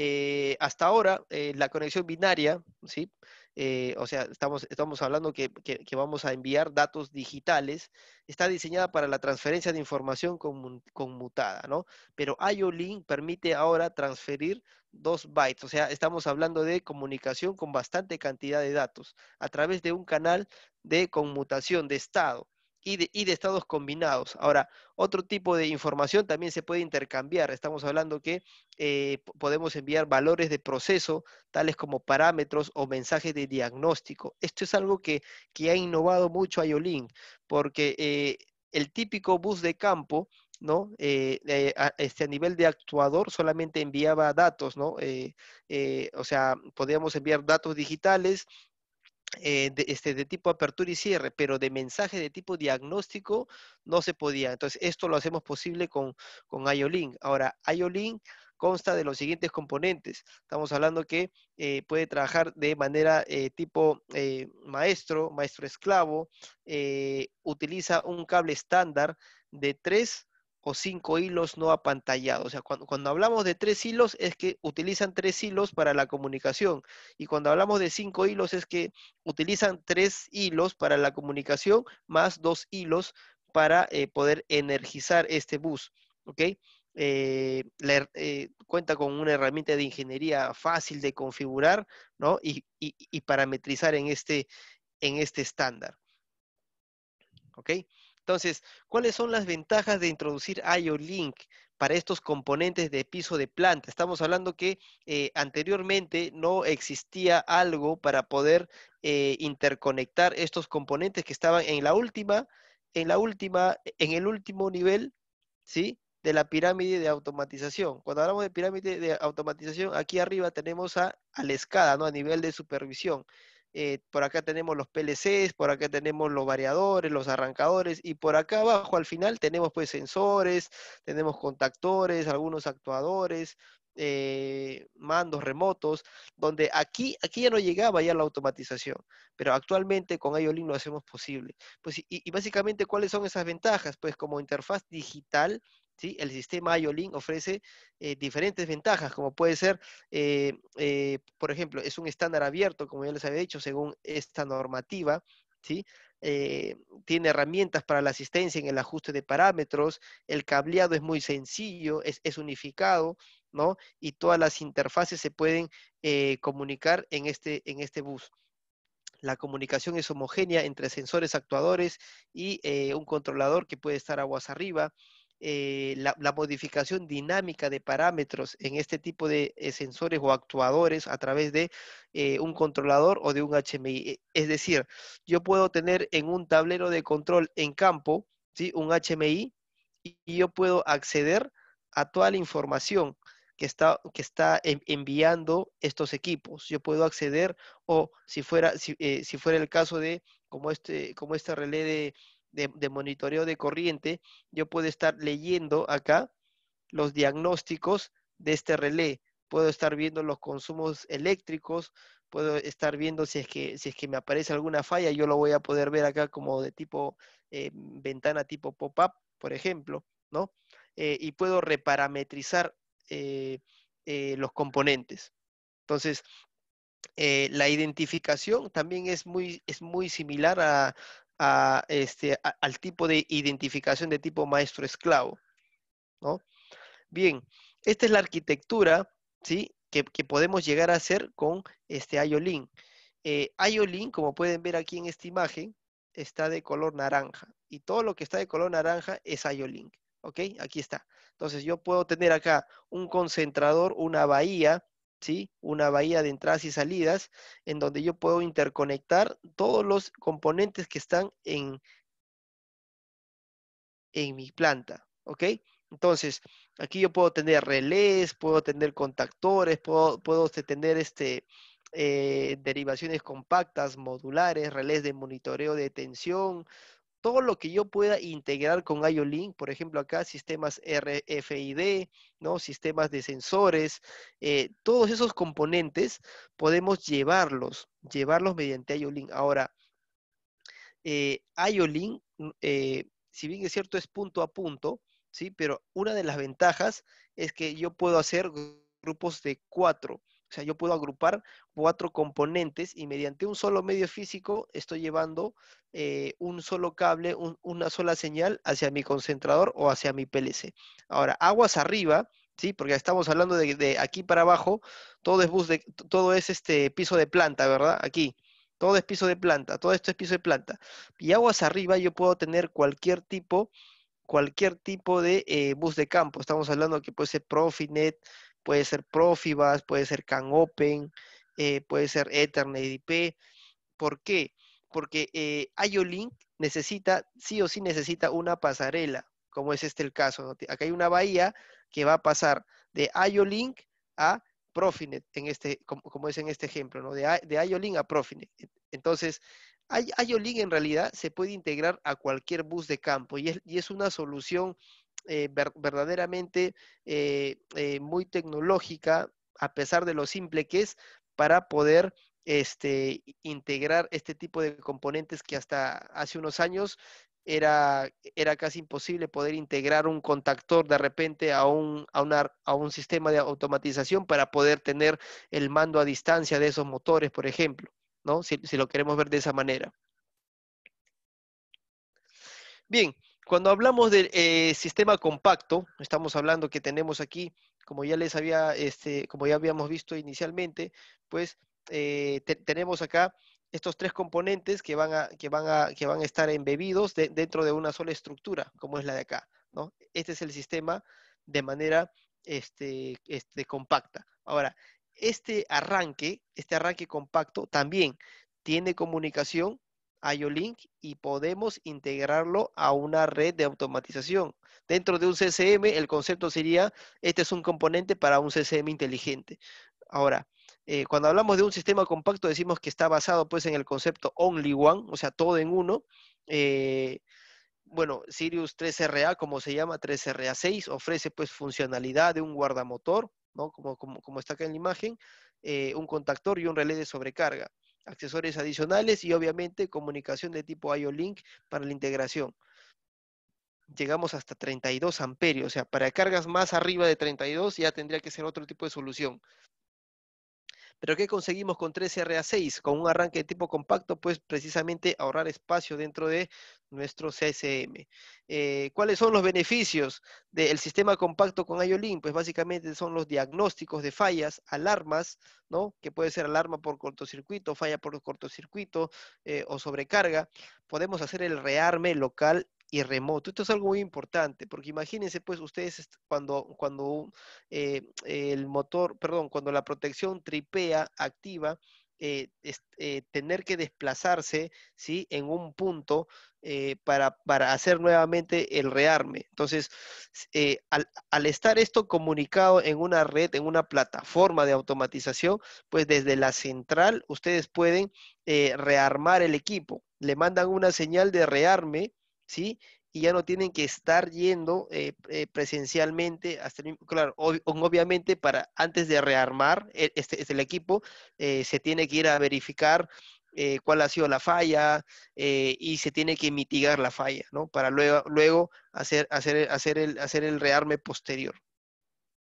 Eh, hasta ahora, eh, la conexión binaria, ¿sí? Eh, o sea, estamos, estamos hablando que, vamos a enviar datos digitales, está diseñada para la transferencia de información conmutada, ¿no? Pero IO-Link permite ahora transferir dos bytes, o sea, estamos hablando de comunicación con bastante cantidad de datos a través de un canal de conmutación de estado y de, estados combinados. Ahora, otro tipo de información también se puede intercambiar. Estamos hablando que eh, podemos enviar valores de proceso, tales como parámetros o mensajes de diagnóstico. Esto es algo que, ha innovado mucho yolín porque eh, el típico bus de campo ¿no? Eh, a, este, nivel de actuador solamente enviaba datos, ¿no? o sea, podíamos enviar datos digitales eh, este, de, tipo apertura y cierre, pero de mensaje de tipo diagnóstico no se podía. Entonces, esto lo hacemos posible con, con IO-Link. Ahora, IO-Link consta de los siguientes componentes. Estamos hablando que eh, puede trabajar de manera eh, tipo maestro, maestro esclavo, utiliza un cable estándar de tres o cinco hilos no apantallados. O sea, cuando, cuando, hablamos de tres hilos es que utilizan tres hilos para la comunicación y cuando hablamos de cinco hilos es que utilizan tres hilos para la comunicación más dos hilos para eh, poder energizar este bus. ¿Ok? Eh, eh, cuenta con una herramienta de ingeniería fácil de configurar ¿no? y, parametrizar en este, en este estándar. ¿Ok? Entonces, ¿cuáles son las ventajas de introducir IO-Link para estos componentes de piso de planta? Estamos hablando que eh, anteriormente no existía algo para poder eh, interconectar estos componentes que estaban en la última, en la última, en el último nivel, ¿sí? de la pirámide de automatización. Cuando hablamos de pirámide de automatización, aquí arriba tenemos a, a la escala, ¿no? a nivel de supervisión. Eh, por acá tenemos los PLCs, por acá tenemos los variadores, los arrancadores, y por acá abajo al final tenemos pues sensores, tenemos contactores, algunos actuadores, eh, mandos remotos, donde aquí, aquí ya no llegaba ya la automatización, pero actualmente con IOLIN lo hacemos posible. Pues, y básicamente, ¿cuáles son esas ventajas? Pues como interfaz digital el sistema IO-Link ofrece eh, diferentes ventajas, como puede ser, eh, eh, por ejemplo, es un estándar abierto, como ya les había dicho, según esta normativa, tiene herramientas para la asistencia en el ajuste de parámetros, el cableado es muy sencillo, es, unificado, ¿no? Y todas las interfaces se pueden comunicar este, en este, bus. La comunicación es homogénea entre sensores actuadores y un controlador que puede estar aguas arriba. Eh, la, modificación dinámica de parámetros en este tipo de eh, sensores o actuadores a través de eh, un controlador o de un HMI. Es decir, yo puedo tener en un tablero de control en campo ¿sí? un HMI y, yo puedo acceder a toda la información que está, que está enviando estos equipos. Yo puedo acceder o si fuera, si, si fuera el caso de como este, como este relé de de, monitoreo de corriente, yo puedo estar leyendo acá los diagnósticos de este relé. Puedo estar viendo los consumos eléctricos, puedo estar viendo si es que, si es que me aparece alguna falla, yo lo voy a poder ver acá como de tipo eh, ventana tipo pop-up, por ejemplo, ¿no? Eh, y puedo reparametrizar eh, los componentes. Entonces, la identificación también es muy, es muy similar a, este, al tipo de identificación de tipo maestro-esclavo. Bien, esta es la arquitectura ¿sí? que, podemos llegar a hacer con este IOLink. Eh, como pueden ver aquí en esta imagen, está de color naranja. Y todo lo que está de color naranja es IOLink. ¿Ok? Aquí está. Entonces yo puedo tener acá un concentrador, una bahía, ¿sí? una bahía de entradas y salidas en donde yo puedo interconectar todos los componentes que están en, mi planta. ¿Ok? Entonces, aquí yo puedo tener relés, puedo tener contactores, puedo, puedo este, tener este, eh, derivaciones compactas, modulares, relés de monitoreo de tensión, todo lo que yo pueda integrar con io por ejemplo acá sistemas RFID, ¿no? sistemas de sensores, eh, todos esos componentes podemos llevarlos, llevarlos mediante io Ahora, eh, IoLink, mm, eh, si bien es cierto, es punto a punto, ¿sí? pero una de las ventajas es que yo puedo hacer grupos de cuatro, o sea, yo puedo agrupar cuatro componentes y mediante un solo medio físico estoy llevando eh, un solo cable, una sola señal hacia mi concentrador o hacia mi PLC. Ahora, aguas arriba, ¿sí? Porque estamos hablando de, aquí para abajo, todo es, bus de, todo es este piso de planta, ¿verdad? Aquí. Todo es piso de planta, todo esto es piso de planta. Y aguas arriba yo puedo tener cualquier tipo, cualquier tipo de eh, bus de campo. Estamos hablando que puede ser Profinet, puede ser Profibas, puede ser Canopen, eh, puede ser Ethernet IP. ¿Por qué? Porque eh, IO-Link necesita, sí o sí necesita una pasarela, como es este el caso. Acá hay una bahía que va a pasar de IO-Link a Profinet, en este, como, es en este ejemplo, ¿no? de, de IO-Link a Profinet. Entonces, IO-Link en realidad se puede integrar a cualquier bus de campo y es, y es una solución eh, verdaderamente eh, eh, muy tecnológica, a pesar de lo simple que es, para poder este, integrar este tipo de componentes que hasta hace unos años era, era casi imposible poder integrar un contactor de repente a un, a, a un sistema de automatización para poder tener el mando a distancia de esos motores, por ejemplo, ¿no? si lo queremos ver de esa manera. Bien, cuando hablamos del eh, sistema compacto, estamos hablando que tenemos aquí, como ya les había, este, como ya habíamos visto inicialmente, pues eh, tenemos acá estos tres componentes que van a, que van a, que van a estar embebidos dentro de una sola estructura, como es la de acá. ¿no? Este es el sistema de manera este, este, compacta. Ahora, este arranque, este arranque compacto también tiene comunicación IOLINK y podemos integrarlo a una red de automatización. Dentro de un CCM, el concepto sería, este es un componente para un CCM inteligente. Ahora, eh, cuando hablamos de un sistema compacto, decimos que está basado pues, en el concepto only one, o sea, todo en uno. Eh, bueno, Sirius 3RA, como se llama, 3RA6, ofrece pues funcionalidad de un guardamotor, ¿no? Como, está acá en la imagen, eh, un contactor y un relé de sobrecarga accesorios adicionales y obviamente comunicación de tipo IO Link para la integración. Llegamos hasta 32 amperios, o sea, para cargas más arriba de 32 ya tendría que ser otro tipo de solución. Pero ¿qué conseguimos con 3RA6? Con un arranque de tipo compacto, pues precisamente ahorrar espacio dentro de nuestro CSM. Eh, ¿Cuáles son los beneficios del sistema compacto con IOLIN? Pues básicamente son los diagnósticos de fallas, alarmas, ¿no? Que puede ser alarma por cortocircuito, falla por cortocircuito eh, o sobrecarga. Podemos hacer el rearme local y remoto. Esto es algo muy importante, porque imagínense, pues, ustedes cuando, cuando eh, el motor, perdón, cuando la protección tripea activa, eh, eh, tener que desplazarse ¿sí? en un punto para, hacer nuevamente el rearme. Entonces, al, al, estar esto comunicado en una red, en una plataforma de automatización, pues desde la central ustedes pueden rearmar el equipo. Le mandan una señal de rearme ¿sí? Y ya no tienen que estar yendo eh, eh, presencialmente hasta claro, obviamente para antes de rearmar el, este, este, el equipo, eh, se tiene que ir a verificar cuál ha sido la falla y se tiene que mitigar la falla, ¿no? Para luego, luego hacer, hacer, hacer, el, hacer el rearme posterior.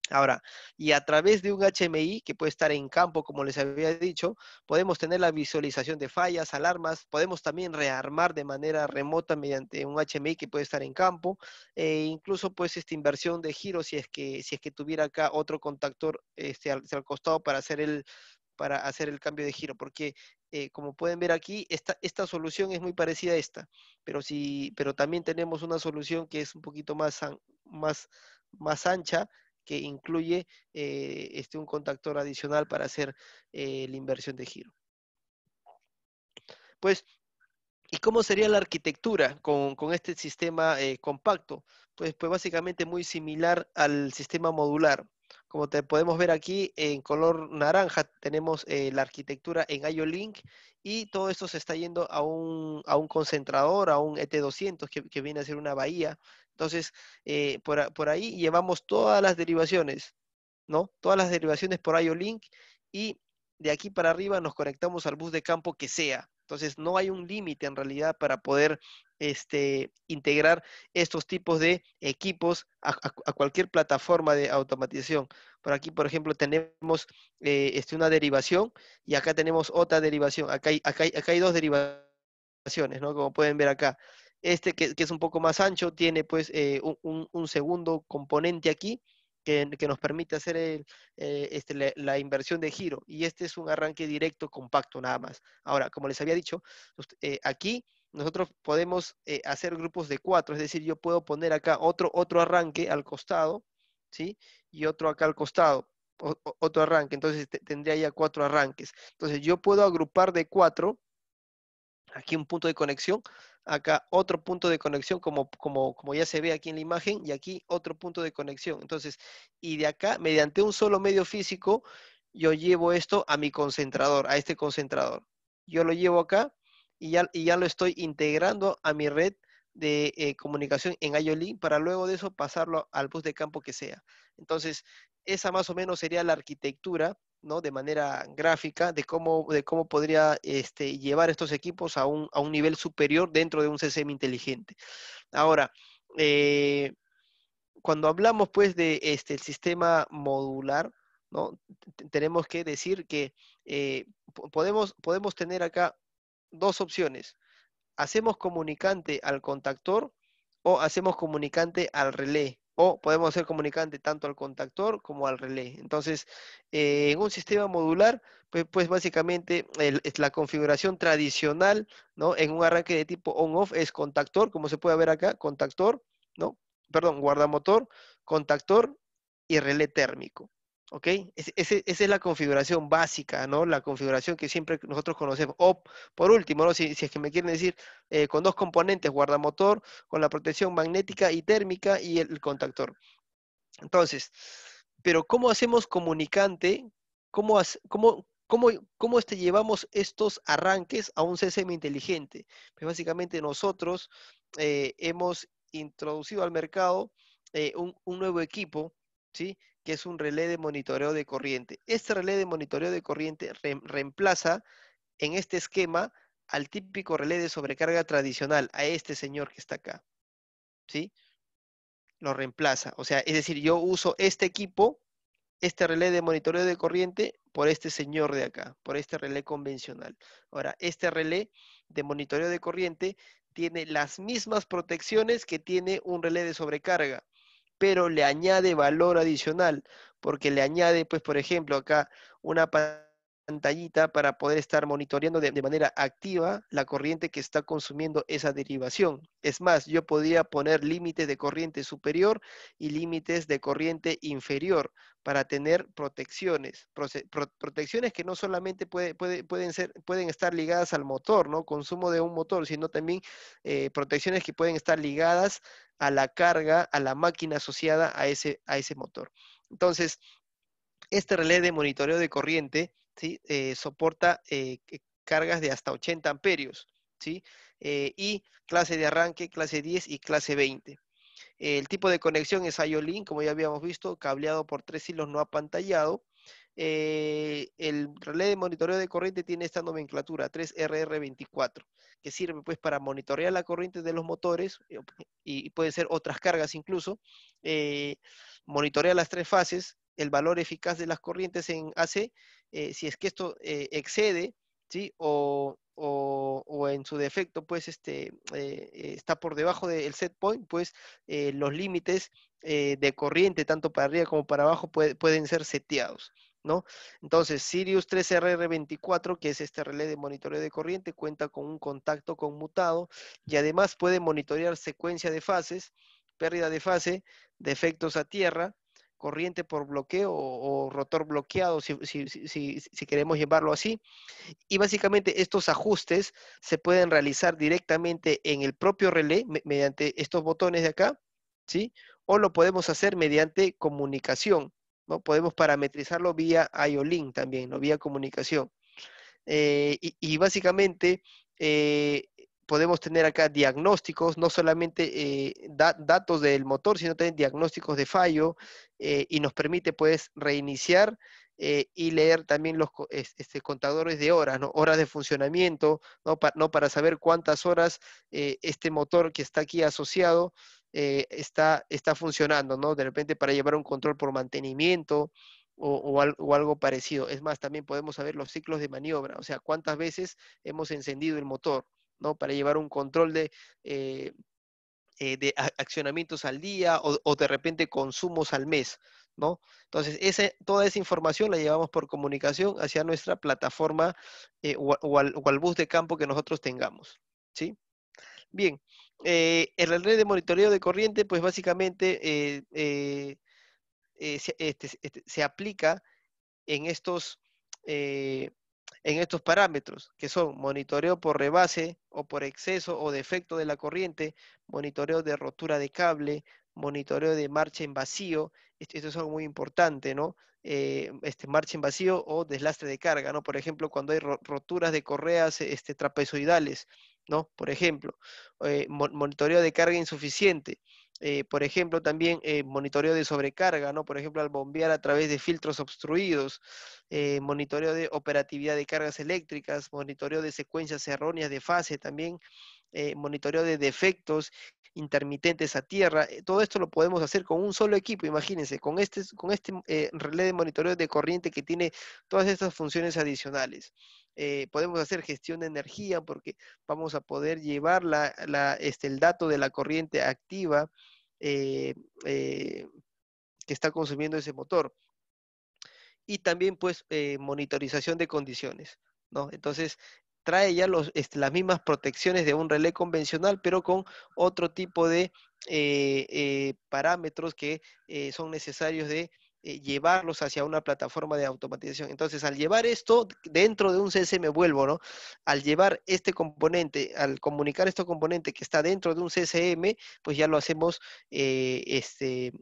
Ahora, y a través de un HMI que puede estar en campo, como les había dicho, podemos tener la visualización de fallas, alarmas, podemos también rearmar de manera remota mediante un HMI que puede estar en campo, e incluso pues esta inversión de giro si es que, si es que tuviera acá otro contactor este, al, costado para hacer el, para hacer el cambio de giro, porque eh, como pueden ver aquí, esta, esta solución es muy parecida a esta, pero, si, pero también tenemos una solución que es un poquito más, más ancha que incluye eh, este, un contactor adicional para hacer eh, la inversión de giro. Pues, ¿y cómo sería la arquitectura con, este sistema eh, compacto? Pues, pues básicamente muy similar al sistema modular. Como te podemos ver aquí en color naranja tenemos la arquitectura en IO-Link y todo esto se está yendo a un, concentrador, a un ET200 que, que, viene a ser una bahía entonces, eh, por, ahí llevamos todas las derivaciones, ¿no? Todas las derivaciones por IO-Link y de aquí para arriba nos conectamos al bus de campo que sea. Entonces, no hay un límite en realidad para poder este, integrar estos tipos de equipos a, cualquier plataforma de automatización. Por aquí, por ejemplo, tenemos eh, este, una derivación y acá tenemos otra derivación. Acá acá acá hay dos derivaciones, ¿no? Como pueden ver acá. Este que, es un poco más ancho tiene pues eh, un, segundo componente aquí que, nos permite hacer eh, este, la, inversión de giro. Y este es un arranque directo compacto nada más. Ahora, como les había dicho, eh, aquí nosotros podemos hacer grupos de cuatro. Es decir, yo puedo poner acá otro, otro arranque al costado, ¿sí? Y otro acá al costado otro arranque, entonces tendría ya cuatro arranques. Entonces yo puedo agrupar de cuatro Aquí un punto de conexión, acá otro punto de conexión, como, como, ya se ve aquí en la imagen, y aquí otro punto de conexión. Entonces, y de acá, mediante un solo medio físico, yo llevo esto a mi concentrador, a este concentrador. Yo lo llevo acá y ya, ya lo estoy integrando a mi red de eh, comunicación en IOLIN para luego de eso pasarlo al bus de campo que sea. Entonces, esa más o menos sería la arquitectura de manera gráfica de cómo, de cómo podría este, llevar estos equipos a un, a un, nivel superior dentro de un CCM inteligente. Ahora, eh, cuando hablamos pues de este, sistema modular, ¿no? tenemos que decir que eh, podemos, podemos tener acá dos opciones. Hacemos comunicante al contactor o hacemos comunicante al relé o podemos ser comunicante tanto al contactor como al relé. Entonces, eh, en un sistema modular, pues, pues básicamente es la configuración tradicional, ¿no? En un arranque de tipo on-off es contactor, como se puede ver acá, contactor, ¿no? Perdón, guardamotor, contactor y relé térmico. ¿Ok? esa es la configuración básica, ¿no? La configuración que siempre nosotros conocemos. O, por último, ¿no? si, es que me quieren decir, eh, con dos componentes, guardamotor, con la protección magnética y térmica y el, contactor. Entonces, pero ¿cómo hacemos comunicante? ¿Cómo, cómo, este, llevamos estos arranques a un CSM inteligente? Pues básicamente nosotros eh, hemos introducido al mercado eh, un, un nuevo equipo ¿sí? que es un relé de monitoreo de corriente. Este relé de monitoreo de corriente reemplaza en este esquema al típico relé de sobrecarga tradicional, a este señor que está acá. ¿Sí? Lo reemplaza. O sea, es decir, yo uso este equipo, este relé de monitoreo de corriente, por este señor de acá, por este relé convencional. Ahora, este relé de monitoreo de corriente tiene las mismas protecciones que tiene un relé de sobrecarga pero le añade valor adicional, porque le añade, pues, por ejemplo, acá una pantalla para poder estar monitoreando de, manera activa la corriente que está consumiendo esa derivación. Es más, yo podía poner límites de corriente superior y límites de corriente inferior para tener protecciones, protecciones que no solamente pueden, ser, pueden estar ligadas al motor, ¿no? Consumo de un motor, sino también eh, protecciones que pueden estar ligadas a la carga, a la máquina asociada a ese, a ese motor. Entonces, este relé de monitoreo de corriente eh, soporta eh, cargas de hasta 80 amperios, ¿sí? Eh, y clase de arranque, clase 10 y clase 20. El tipo de conexión es io como ya habíamos visto, cableado por tres hilos no apantallado. el relé de monitoreo de corriente tiene esta nomenclatura, 3RR24, que sirve pues para monitorear la corriente de los motores y, pueden ser otras cargas incluso. monitorear monitorea las tres fases, el valor eficaz de las corrientes en AC eh, si es que esto eh, excede, ¿sí? O, en su defecto, pues, este, eh, está por debajo del set point, pues, los límites de corriente, tanto para arriba como para abajo, pueden ser seteados. ¿No? Entonces, Sirius 3RR24, que es este relé de monitoreo de corriente, cuenta con un contacto conmutado y además puede monitorear secuencia de fases, pérdida de fase, defectos a tierra, corriente por bloqueo o, rotor bloqueado, si, queremos llevarlo así. Y básicamente estos ajustes se pueden realizar directamente en el propio relé mediante estos botones de acá, ¿sí? O lo podemos hacer mediante comunicación, ¿no? Podemos parametrizarlo vía IO-Link también, ¿no? Vía comunicación. Eh, y, básicamente eh, podemos tener acá diagnósticos, no solamente eh, datos del motor, sino también diagnósticos de fallo eh, y nos permite pues reiniciar eh, y leer también los este, contadores de horas, ¿no? horas de funcionamiento, ¿no? ¿no? para saber cuántas horas este motor que está aquí asociado está, está funcionando, ¿no? de repente para llevar un control por mantenimiento, o, o, algo parecido. Es más, también podemos saber los ciclos de maniobra, o sea, cuántas veces hemos encendido el motor, ¿no? Para llevar un control de, eh, eh, de accionamientos al día o, de repente consumos al mes, ¿no? Entonces, toda esa información la llevamos por comunicación hacia nuestra plataforma eh, o, al, bus de campo que nosotros tengamos, ¿sí? Bien, el red de monitoreo de corriente, pues básicamente este, este, se, aplica en estos en estos parámetros, que son monitoreo por rebase o por exceso o defecto de la corriente, monitoreo de rotura de cable, monitoreo de marcha en vacío, esto, es algo muy importante, ¿no? Eh, este, marcha en vacío o deslastre de carga, ¿no? Por ejemplo, cuando hay roturas de correas este, trapezoidales, ¿no? Por ejemplo, eh, monitoreo de carga insuficiente, eh, por ejemplo, también eh, monitoreo de sobrecarga, ¿no? Por ejemplo, al bombear a través de filtros obstruidos, eh, monitoreo de operatividad de cargas eléctricas, monitoreo de secuencias erróneas de fase también, eh, monitoreo de defectos intermitentes a tierra. Eh, todo esto lo podemos hacer con un solo equipo, imagínense, con este, con este eh, relé de monitoreo de corriente que tiene todas estas funciones adicionales. podemos hacer gestión de energía porque vamos a poder llevar este, el dato de la corriente activa que está consumiendo ese motor. Y también, pues, monitorización de condiciones. ¿no? Entonces, trae ya este, las mismas protecciones de un relé convencional, pero con otro tipo de eh, eh, parámetros que eh, son necesarios de llevarlos hacia una plataforma de automatización. Entonces, al llevar esto dentro de un CSM vuelvo, ¿no? Al llevar este componente, al comunicar este componente que está dentro de un CSM, pues ya lo hacemos este,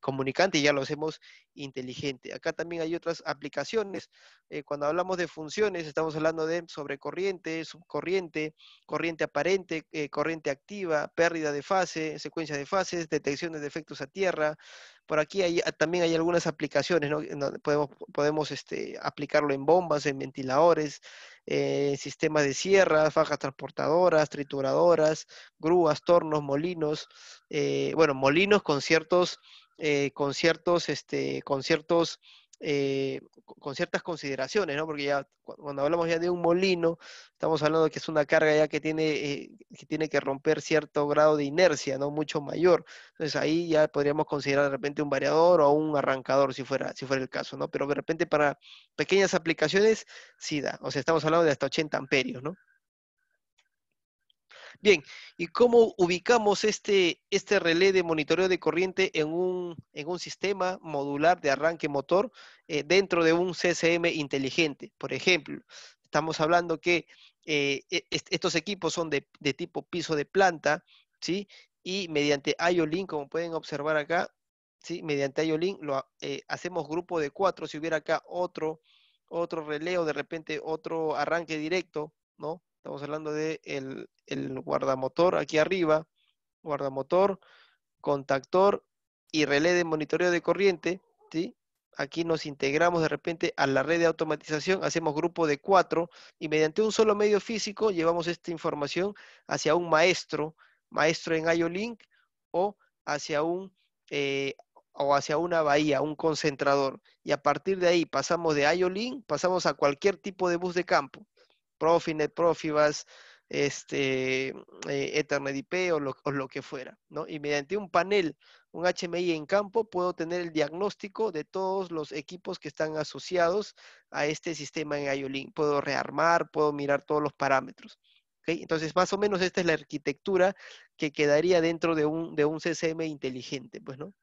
comunicante, ya lo hacemos inteligente. Acá también hay otras aplicaciones. Eh, cuando hablamos de funciones, estamos hablando de sobrecorriente, subcorriente, corriente aparente, eh, corriente activa, pérdida de fase, secuencia de fases, detección de defectos a tierra. Por aquí ah, también hay algunas aplicaciones, ¿no? Podemos, podemos este, aplicarlo en bombas, en ventiladores, eh, sistemas de sierras, fajas transportadoras, trituradoras, grúas, tornos, molinos. bueno, molinos con ciertos eh, con ciertos, este, con ciertos, eh, con ciertas consideraciones, ¿no? Porque ya cuando hablamos ya de un molino, estamos hablando de que es una carga ya que tiene, eh, que, tiene que romper cierto grado de inercia, ¿no? Mucho mayor. Entonces ahí ya podríamos considerar de repente un variador o un arrancador si fuera, si fuera el caso, ¿no? Pero de repente para pequeñas aplicaciones sí da. O sea, estamos hablando de hasta 80 amperios, ¿no? Bien, ¿y cómo ubicamos este, este relé de monitoreo de corriente en un, sistema modular de arranque motor eh, dentro de un CSM inteligente? Por ejemplo, estamos hablando que eh, e, estos equipos son de, tipo piso de planta, ¿sí? Y mediante io como pueden observar acá, ¿sí? Mediante io lo, eh, hacemos grupo de cuatro. Si hubiera acá otro, otro relé o de repente otro arranque directo, ¿no? Estamos hablando de el, guardamotor aquí arriba, guardamotor, contactor y relé de monitoreo de corriente, ¿sí? Aquí nos integramos de repente a la red de automatización, hacemos grupo de cuatro y mediante un solo medio físico llevamos esta información hacia un maestro, maestro en Iolink o hacia un eh, o hacia una bahía, un concentrador. Y a partir de ahí pasamos de io pasamos a cualquier tipo de bus de campo. Profinet, Profibas, este, eh, Ethernet IP o lo, que fuera, ¿no? Y mediante un panel, un HMI en campo, puedo tener el diagnóstico de todos los equipos que están asociados a este sistema en IOlink. Puedo rearmar, puedo mirar todos los parámetros. ¿okay? Entonces, más o menos esta es la arquitectura que quedaría dentro de un, de un CCM inteligente, pues, ¿no?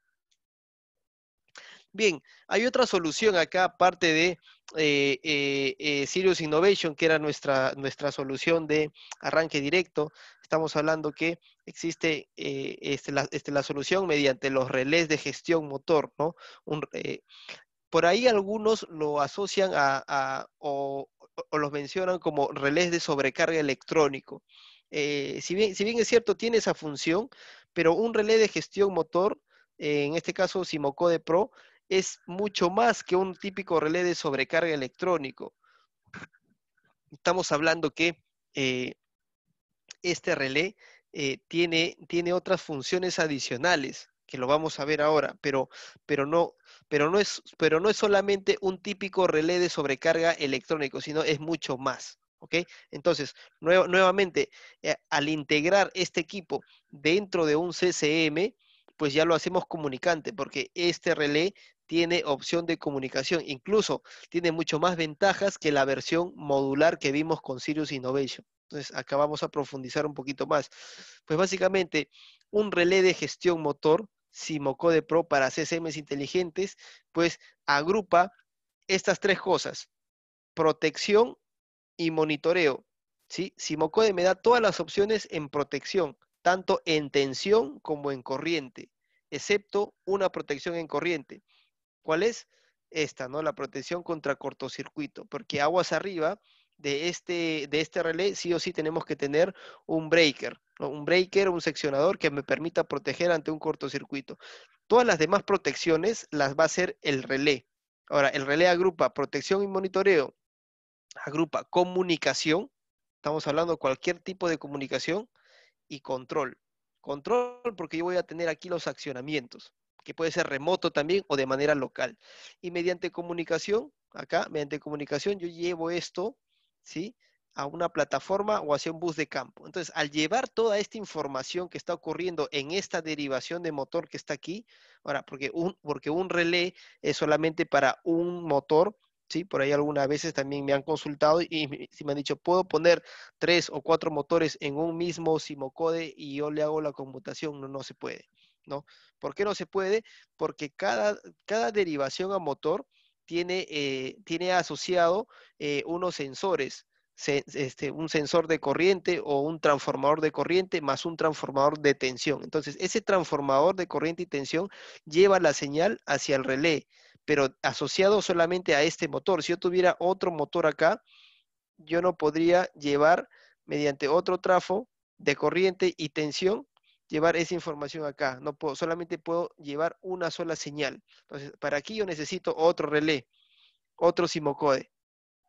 Bien, hay otra solución acá, aparte de eh, eh, eh, Sirius Innovation, que era nuestra, nuestra solución de arranque directo. Estamos hablando que existe este, este, la, solución mediante los relés de gestión motor, ¿no? por ahí algunos lo asocian a, o, los mencionan como relés de sobrecarga electrónico. si, bien, si bien es cierto, tiene esa función, pero un relé de gestión motor en este caso Simocode Pro, es mucho más que un típico relé de sobrecarga electrónico. Estamos hablando que eh, este relé eh, tiene, tiene, otras funciones adicionales, que lo vamos a ver ahora, pero, pero, no, pero, no es, pero no es solamente un típico relé de sobrecarga electrónico, sino es mucho más. ¿Ok? Entonces, nuevamente, eh, al integrar este equipo dentro de un CCM, pues ya lo hacemos comunicante, porque este relé tiene opción de comunicación, incluso tiene mucho más ventajas que la versión modular que vimos con Sirius Innovation. Entonces, acá vamos a profundizar un poquito más. Pues básicamente, un relé de gestión motor, Simocode Pro para CSMs inteligentes, pues agrupa estas tres cosas, protección y monitoreo. Simocode me da todas las opciones en protección, tanto en tensión como en corriente, excepto una protección en corriente. ¿Cuál es? Esta, ¿no? La protección contra cortocircuito, porque aguas arriba de este, de este relé sí o sí tenemos que tener un breaker, un breaker, un seccionador que me permita proteger ante un cortocircuito. Todas las demás protecciones las va a hacer el relé. Ahora, el relé agrupa protección y monitoreo, agrupa comunicación, estamos hablando de cualquier tipo de comunicación, y control. Control porque yo voy a tener aquí los accionamientos que puede ser remoto también o de manera local. Y mediante comunicación, acá, mediante comunicación, yo llevo esto, ¿sí? a una plataforma o hacia un bus de campo. Entonces, al llevar toda esta información que está ocurriendo en esta derivación de motor que está aquí, ahora, porque un, porque un relé es solamente para un motor, ¿sí? Por ahí algunas veces también me han consultado y si me han dicho, ¿puedo poner tres o cuatro motores en un mismo simocode y yo le hago la conmutación? No, no se puede. ¿Por qué no se puede? Porque cada, derivación a motor tiene, eh, tiene asociado eh, unos sensores, este, un sensor de corriente o un transformador de corriente más un transformador de tensión. Entonces, ese transformador de corriente y tensión lleva la señal hacia el relé, pero asociado solamente a este motor. Si yo tuviera otro motor acá, yo no podría llevar mediante otro trafo de corriente y tensión llevar esa información acá. No puedo, solamente puedo llevar una sola señal. Entonces, para aquí yo necesito otro relé, otro simocode.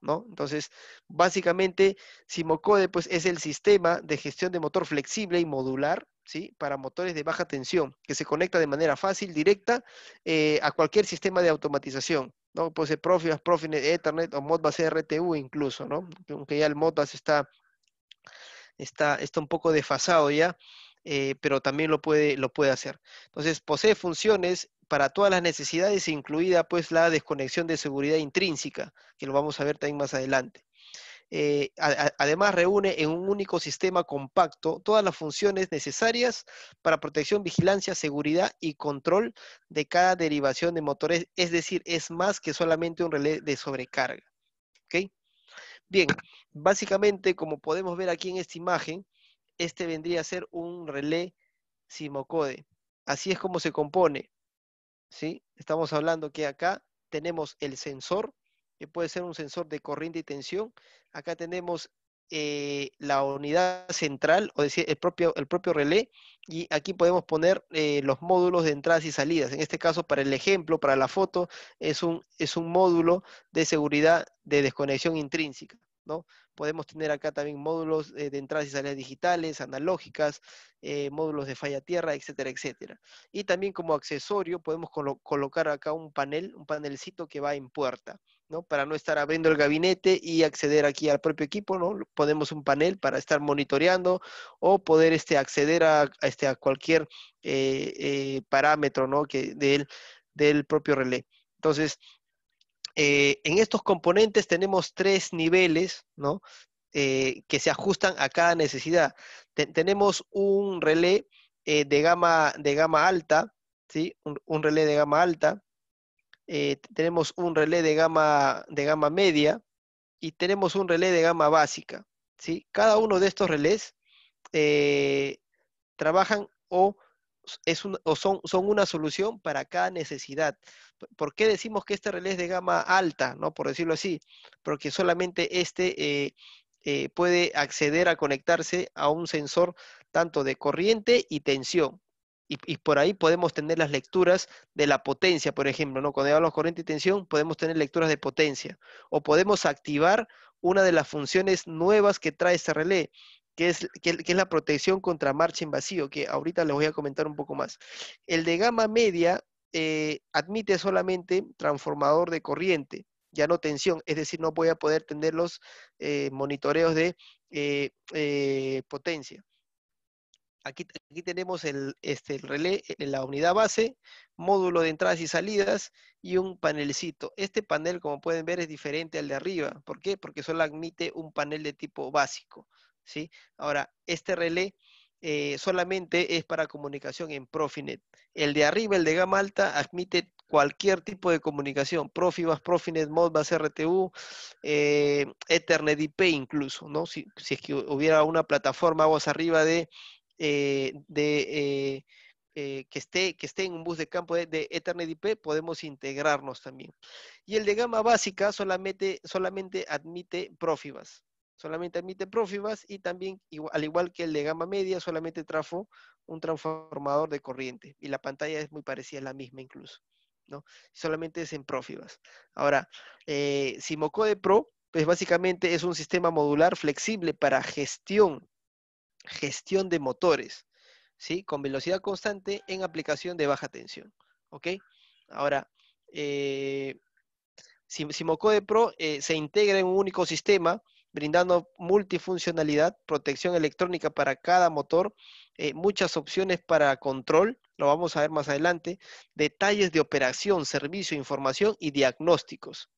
¿No? Entonces, básicamente, Simocode pues, es el sistema de gestión de motor flexible y modular ¿sí? para motores de baja tensión, que se conecta de manera fácil, directa, eh, a cualquier sistema de automatización. ¿no? Puede ser Profibus Profinet, Ethernet o Modbus RTU incluso, ¿no? aunque ya el Modbus está, está, está un poco desfasado ya. Eh, pero también lo puede, hacer. Entonces, posee funciones para todas las necesidades, incluida pues la desconexión de seguridad intrínseca, que lo vamos a ver también más adelante. Eh, además, reúne en un único sistema compacto todas las funciones necesarias para protección, vigilancia, seguridad y control de cada derivación de motores, es decir, es más que solamente un relé de sobrecarga. Bien, básicamente, como podemos ver aquí en esta imagen, este vendría a ser un relé simocode. Así es como se compone. ¿sí? Estamos hablando que acá tenemos el sensor, que puede ser un sensor de corriente y tensión. Acá tenemos eh, la unidad central, o decir, el propio, el propio relé, y aquí podemos poner eh, los módulos de entradas y salidas. En este caso, para el ejemplo, para la foto, es un, es un módulo de seguridad de desconexión intrínseca. Podemos tener acá también módulos eh, de entradas y salidas digitales, analógicas, eh, módulos de falla tierra, etcétera, etcétera. Y también como accesorio podemos colocar acá un panel, un panelcito que va en puerta, ¿no? Para no estar abriendo el gabinete y acceder aquí al propio equipo, ¿no? Ponemos un panel para estar monitoreando o poder este, acceder a, este, a cualquier eh, parámetro, ¿no? del propio relé. Entonces, eh, en estos componentes tenemos tres niveles, eh, que se ajustan a cada necesidad. tenemos un relé eh, de, gama, de gama alta, ¿sí? Un, relé de gama alta. tenemos un relé de gama, de gama media y tenemos un relé de gama básica. ¿sí? Cada uno de estos relés trabajan o, son una solución para cada necesidad. ¿Por qué decimos que este relé es de gama alta, ¿no? por decirlo así? Porque solamente este eh, eh, puede acceder a conectarse a un sensor tanto de corriente y tensión. Y, por ahí podemos tener las lecturas de la potencia, por ejemplo, ¿no? Cuando hablamos corriente y tensión, podemos tener lecturas de potencia. O podemos activar una de las funciones nuevas que trae este relé, que es, que es la protección contra marcha en vacío, que ahorita les voy a comentar un poco más. El de gama media eh, admite solamente transformador de corriente, ya no tensión, es decir, no voy a poder tener los eh, monitoreos de eh, potencia. Aquí, aquí, tenemos el, este, el relé, la unidad base, módulo de entradas y salidas y un panelcito. Este panel, como pueden ver, es diferente al de arriba. ¿Por qué? Porque solo admite un panel de tipo básico. ¿sí? Ahora, este relé eh, solamente es para comunicación en Profinet. El de arriba, el de gama alta, admite cualquier tipo de comunicación, PROFIBAS, Profinet, Modbus, RTU, eh, Ethernet IP incluso, ¿no? Si, es que hubiera una plataforma aguas arriba de, eh, que, esté, que esté en un bus de campo de, de, Ethernet IP, podemos integrarnos también. Y el de gama básica solamente, solamente admite Profibus solamente admite prófibas y también, al igual que el de gama media, solamente trajo un transformador de corriente y la pantalla es muy parecida, a la misma incluso. ¿no? Solamente es en prófibas. Ahora, eh, Simocode Pro, pues básicamente es un sistema modular flexible para gestión, gestión de motores, ¿sí? Con velocidad constante en aplicación de baja tensión, ¿ok? Ahora, eh, Simocode Pro eh, se integra en un único sistema brindando multifuncionalidad, protección electrónica para cada motor, eh, muchas opciones para control, lo vamos a ver más adelante, detalles de operación, servicio, información y diagnósticos.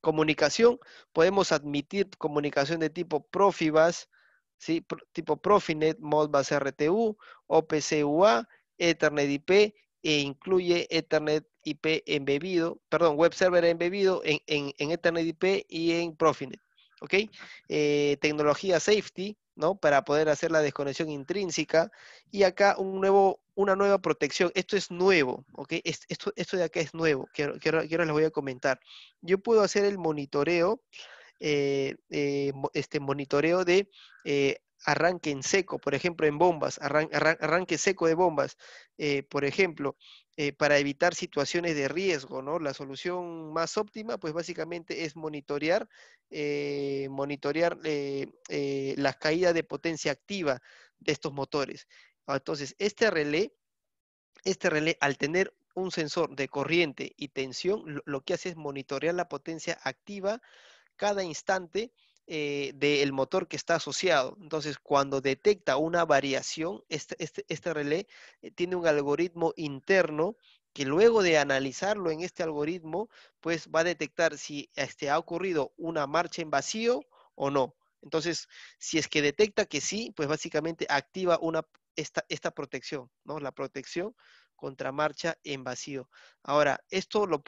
Comunicación, podemos admitir comunicación de tipo Profibus, ¿sí? tipo Profinet, Modbus RTU, OPC-UA, Ethernet IP e incluye Ethernet IP embebido, perdón, web server embebido en Ethernet IP y en Profinet. ¿ok? Eh, tecnología safety, ¿no? Para poder hacer la desconexión intrínseca. Y acá un nuevo, una nueva protección. Esto es nuevo, ¿ok? Esto, esto de acá es nuevo, que quiero les voy a comentar. Yo puedo hacer el monitoreo, eh, eh, este monitoreo de arranque en seco, por ejemplo, en bombas, arranque seco de bombas. por ejemplo, eh, para evitar situaciones de riesgo, ¿no? La solución más óptima, pues básicamente es monitorear, eh, monitorear eh, las caídas de potencia activa de estos motores. Ah, entonces, este relé, este relé, al tener un sensor de corriente y tensión, lo, lo que hace es monitorear la potencia activa cada instante eh, del motor que está asociado. Entonces, cuando detecta una variación, este, este, este relé eh, tiene un algoritmo interno que luego de analizarlo en este algoritmo, pues va a detectar si este, ha ocurrido una marcha en vacío o no. Entonces, si es que detecta que sí, pues básicamente activa una, esta, protección, ¿no? La protección contra marcha en vacío. Ahora, esto lo,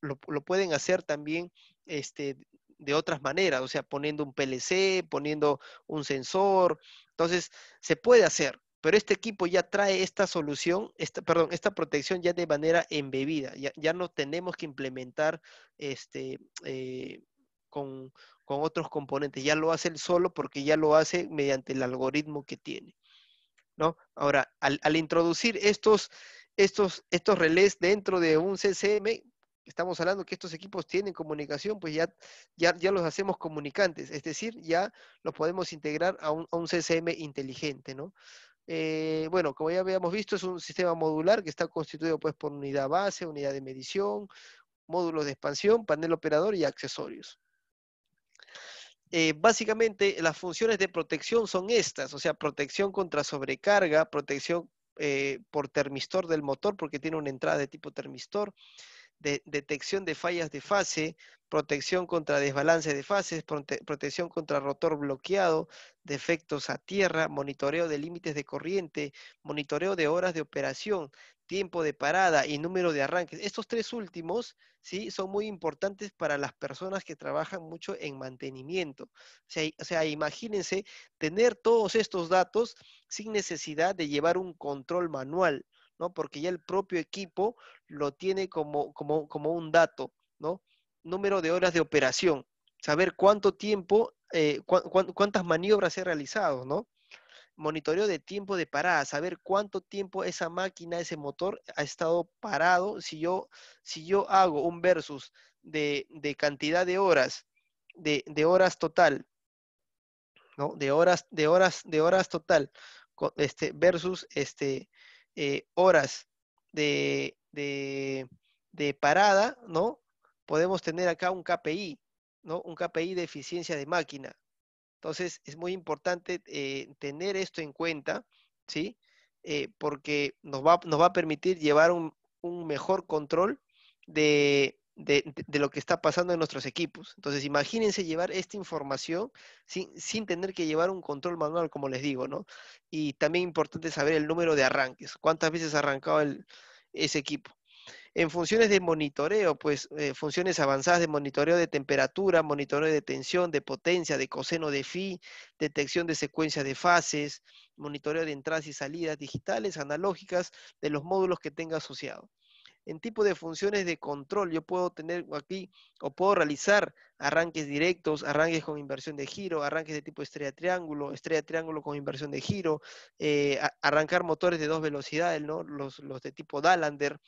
lo pueden hacer también este, de otras maneras, o sea, poniendo un PLC, poniendo un sensor. Entonces, se puede hacer, pero este equipo ya trae esta solución, esta, perdón, esta protección ya de manera embebida. Ya, no tenemos que implementar este, eh, con, otros componentes. Ya lo hace él solo porque ya lo hace mediante el algoritmo que tiene. ¿No? Ahora, al, al introducir estos, estos, estos relés dentro de un CCM, estamos hablando que estos equipos tienen comunicación, pues ya, ya, los hacemos comunicantes, es decir, ya los podemos integrar a un, a un CCM inteligente, ¿no? Eh, bueno, como ya habíamos visto, es un sistema modular que está constituido pues, por unidad base, unidad de medición, módulos de expansión, panel operador y accesorios. Eh, básicamente, las funciones de protección son estas, o sea, protección contra sobrecarga, protección eh, por termistor del motor, porque tiene una entrada de tipo termistor, detección de fallas de fase, protección contra desbalance de fases, protección contra rotor bloqueado, defectos a tierra, monitoreo de límites de corriente, monitoreo de horas de operación, tiempo de parada y número de arranques. Estos tres últimos ¿sí? son muy importantes para las personas que trabajan mucho en mantenimiento. o sea, imagínense tener todos estos datos sin necesidad de llevar un control manual. ¿no? Porque ya el propio equipo lo tiene como, como, como un dato, ¿no? Número de horas de operación, saber cuánto tiempo, eh, cuántas maniobras he realizado, ¿no? Monitoreo de tiempo de parada, saber cuánto tiempo esa máquina, ese motor ha estado parado. Si yo, si yo hago un versus de, cantidad de horas, de, de horas total, ¿no? De horas, de horas, de horas total, este, versus este, eh, horas de, de, parada, ¿no? Podemos tener acá un KPI, ¿no? Un KPI de eficiencia de máquina. Entonces, es muy importante eh, tener esto en cuenta, ¿sí? Eh, porque nos va, nos va a permitir llevar un mejor control de, de, lo que está pasando en nuestros equipos. Entonces, imagínense llevar esta información sin, tener que llevar un control manual, como les digo, ¿no? Y también importante saber el número de arranques, cuántas veces ha arrancado el, ese equipo. En funciones de monitoreo, pues eh, funciones avanzadas de monitoreo de temperatura, monitoreo de tensión, de potencia, de coseno de phi, detección de secuencias de fases, monitoreo de entradas y salidas digitales, analógicas, de los módulos que tenga asociado en tipo de funciones de control. Yo puedo tener aquí o puedo realizar arranques directos, arranques con inversión de giro, arranques de tipo estrella triángulo, estrella triángulo con inversión de giro, eh, arrancar motores de dos velocidades, ¿no? los, los de tipo Dallander,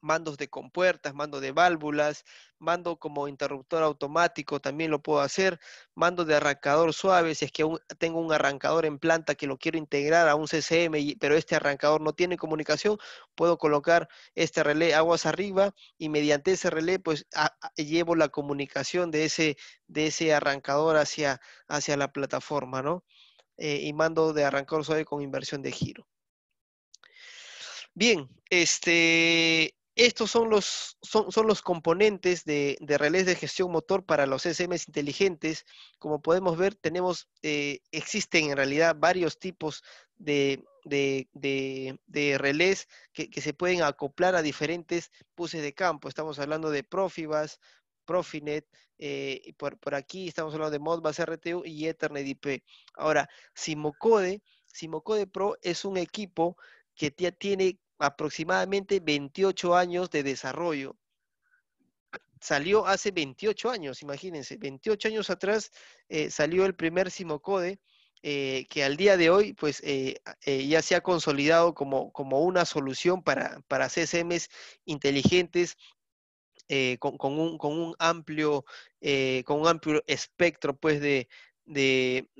mandos de compuertas, mando de válvulas, mando como interruptor automático, también lo puedo hacer, mando de arrancador suave, si es que tengo un arrancador en planta que lo quiero integrar a un CCM, pero este arrancador no tiene comunicación, puedo colocar este relé aguas arriba y mediante ese relé pues llevo la comunicación de ese, de ese arrancador hacia, hacia la plataforma, ¿no? Eh, y mando de arrancador suave con inversión de giro. Bien, este, estos son los, son, los componentes de, relés de gestión motor para los SMs inteligentes. Como podemos ver, tenemos, eh, existen en realidad varios tipos de, relés que, se pueden acoplar a diferentes buses de campo. Estamos hablando de Profibus, Profinet, eh, por, aquí estamos hablando de Modbus RTU y Ethernet IP. Ahora, Simocode, Simocode Pro es un equipo que ya tiene aproximadamente 28 años de desarrollo. Salió hace 28 años, imagínense, 28 años atrás eh, salió el primer Simocode, eh, que al día de hoy pues, eh, ya se ha consolidado como, como una solución para, para CSMs inteligentes con, un, amplio, con un amplio espectro pues, de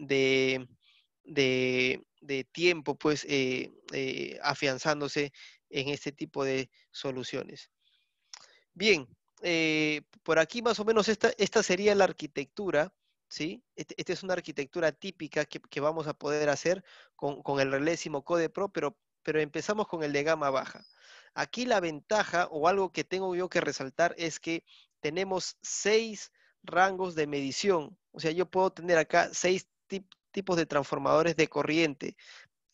de tiempo, pues, eh, eh, afianzándose en este tipo de soluciones. Bien, eh, por aquí más o menos esta, esta sería la arquitectura, ¿sí? Este, esta es una arquitectura típica que, vamos a poder hacer con, el relésimo Code Pro, pero, pero empezamos con el de gama baja. Aquí la ventaja o algo que tengo yo que resaltar es que tenemos seis rangos de medición. O sea, yo puedo tener acá seis tipos de transformadores de corriente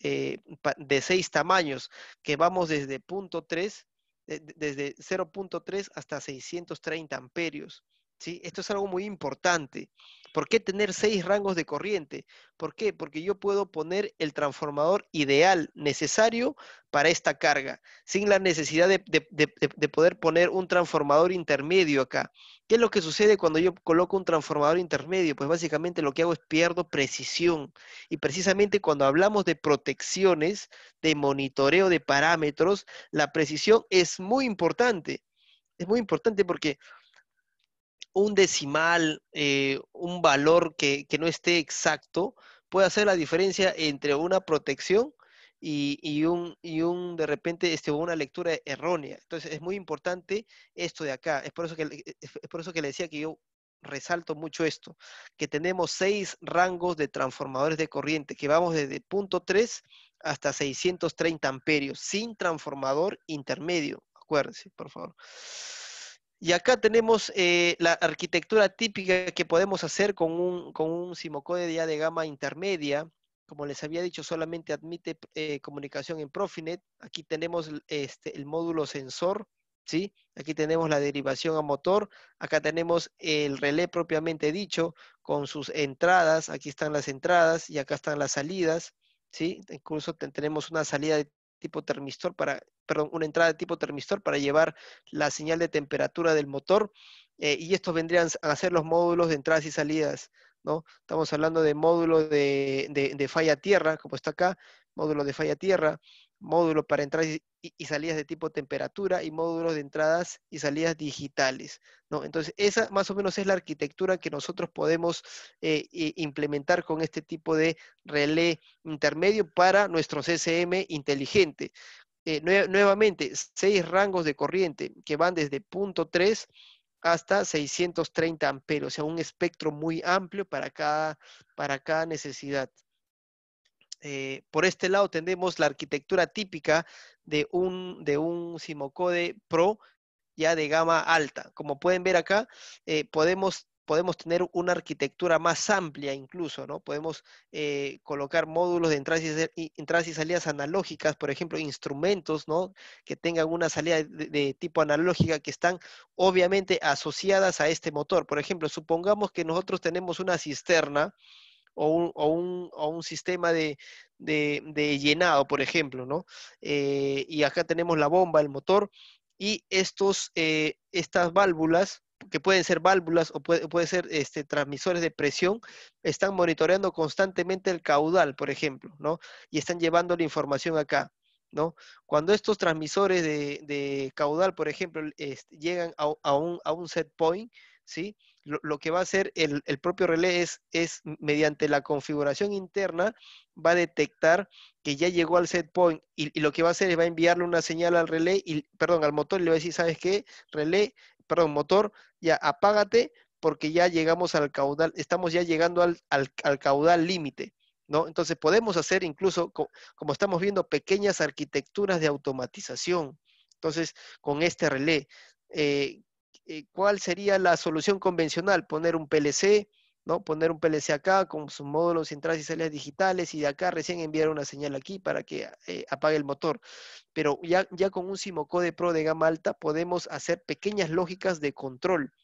eh, de seis tamaños, que vamos desde punto eh, desde 0.3 hasta 630 amperios. Esto es algo muy importante. ¿Por qué tener seis rangos de corriente? ¿Por qué? Porque yo puedo poner el transformador ideal necesario para esta carga, sin la necesidad de, de, poder poner un transformador intermedio acá. ¿Qué es lo que sucede cuando yo coloco un transformador intermedio? Pues básicamente lo que hago es pierdo precisión. Y precisamente cuando hablamos de protecciones, de monitoreo de parámetros, la precisión es muy importante. Es muy importante porque un decimal, eh, un valor que, no esté exacto, puede hacer la diferencia entre una protección y, un, y un, de repente, este, una lectura errónea. Entonces, es muy importante esto de acá. Es por eso que, e, es por eso que le decía que yo resalto mucho esto, que tenemos seis rangos de transformadores de corriente, que vamos desde .3 hasta 630 amperios, sin transformador intermedio. Acuérdense, por favor. Y acá tenemos eh, la arquitectura típica que podemos hacer con un, con simocode ya de gama intermedia. Como les había dicho, solamente admite eh, comunicación en Profinet. Aquí tenemos este, el módulo sensor, ¿sí? Aquí tenemos la derivación a motor. Acá tenemos el relé propiamente dicho con sus entradas. Aquí están las entradas y acá están las salidas, ¿sí? Incluso tenemos una salida de tipo termistor para perdón, una entrada de tipo termistor para llevar la señal de temperatura del motor. Eh, y estos vendrían a ser los módulos de entradas y salidas. ¿no? Estamos hablando de módulo de, falla tierra, como está acá, módulo de falla tierra, módulo para entradas y, salidas de tipo temperatura y módulos de entradas y salidas digitales. ¿no? Entonces, esa más o menos es la arquitectura que nosotros podemos eh, implementar con este tipo de relé intermedio para nuestro CSM inteligente. Eh, nuevamente seis rangos de corriente que van desde 0.3 hasta 630 amperios, o sea, un espectro muy amplio para cada, para cada necesidad. Eh, por este lado tenemos la arquitectura típica de un, de un Simocode Pro ya de gama alta. Como pueden ver acá, eh, podemos podemos tener una arquitectura más amplia incluso, ¿no? Podemos eh, colocar módulos de entradas y, entradas y, salidas analógicas, por ejemplo, instrumentos, ¿no? Que tengan una salida de, tipo analógica que están obviamente asociadas a este motor. Por ejemplo, supongamos que nosotros tenemos una cisterna o un, o un, sistema de, llenado, por ejemplo, ¿no? Eh, y acá tenemos la bomba, el motor, y estos, eh, estas válvulas que pueden ser válvulas o puede, ser este, transmisores de presión, están monitoreando constantemente el caudal, por ejemplo, ¿no? Y están llevando la información acá, ¿no? Cuando estos transmisores de, caudal, por ejemplo, este, llegan a, un, a, un, set point, ¿sí? Lo, que va a hacer el, propio relé es, es, mediante la configuración interna, va a detectar que ya llegó al set point y, lo que va a hacer es va a enviarle una señal al relé, y, perdón, al motor y le va a decir, ¿sabes qué? Relé, perdón, motor, ya apágate porque ya llegamos al caudal, estamos ya llegando al, al, caudal límite. ¿No? Entonces podemos hacer incluso, como estamos viendo, pequeñas arquitecturas de automatización. Entonces, con este relé, eh, eh, ¿cuál sería la solución convencional? Poner un PLC, Poner un PLC acá con sus módulos entradas y salidas digitales y de acá recién enviar una señal aquí para que eh, apague el motor. Pero ya, ya con un Simocode Pro de gama alta podemos hacer pequeñas lógicas de control,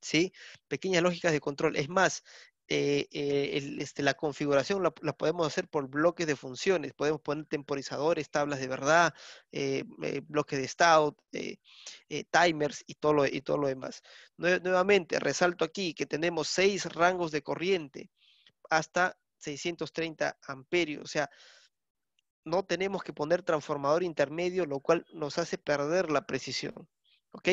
¿sí? Pequeñas lógicas de control. Es más, eh, eh, este, la configuración la, podemos hacer por bloques de funciones, podemos poner temporizadores, tablas de verdad, eh, bloques de estado, timers y todo, lo, y todo lo demás. Nuevamente, resalto aquí que tenemos seis rangos de corriente hasta 630 amperios, o sea, no tenemos que poner transformador intermedio, lo cual nos hace perder la precisión. ¿ok?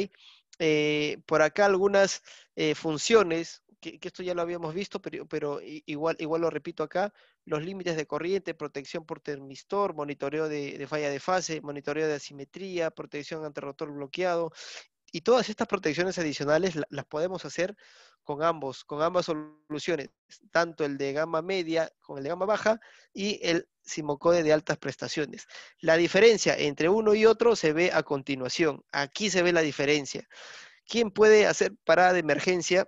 Eh, por acá algunas eh, funciones, que, esto ya lo habíamos visto, pero, igual, igual lo repito acá, los límites de corriente, protección por termistor, monitoreo de, de falla de fase, monitoreo de asimetría, protección ante rotor bloqueado, y todas estas protecciones adicionales las podemos hacer con ambos, con ambas soluciones, tanto el de gama media con el de gama baja y el Simocode de altas prestaciones. La diferencia entre uno y otro se ve a continuación. Aquí se ve la diferencia. ¿Quién puede hacer parada de emergencia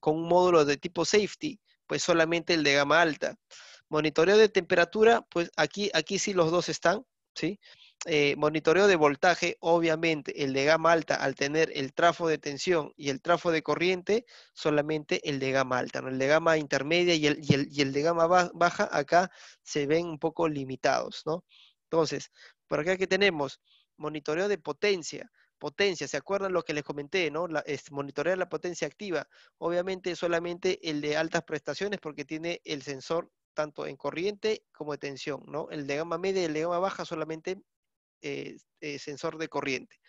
con un módulo de tipo safety? Pues solamente el de gama alta. Monitoreo de temperatura, pues aquí, aquí sí los dos están, ¿sí? sí eh, monitoreo de voltaje, obviamente el de gama alta, al tener el trafo de tensión y el trafo de corriente, solamente el de gama alta, ¿no? el de gama intermedia y el, de gama baja acá se ven un poco limitados. ¿no? Entonces, por acá que tenemos monitoreo de potencia, potencia, ¿se acuerdan lo que les comenté, no? monitorear la potencia activa. Obviamente solamente el de altas prestaciones porque tiene el sensor tanto en corriente como de tensión, ¿no? El de gama media y el de gama baja solamente eh, eh, sensor de corriente.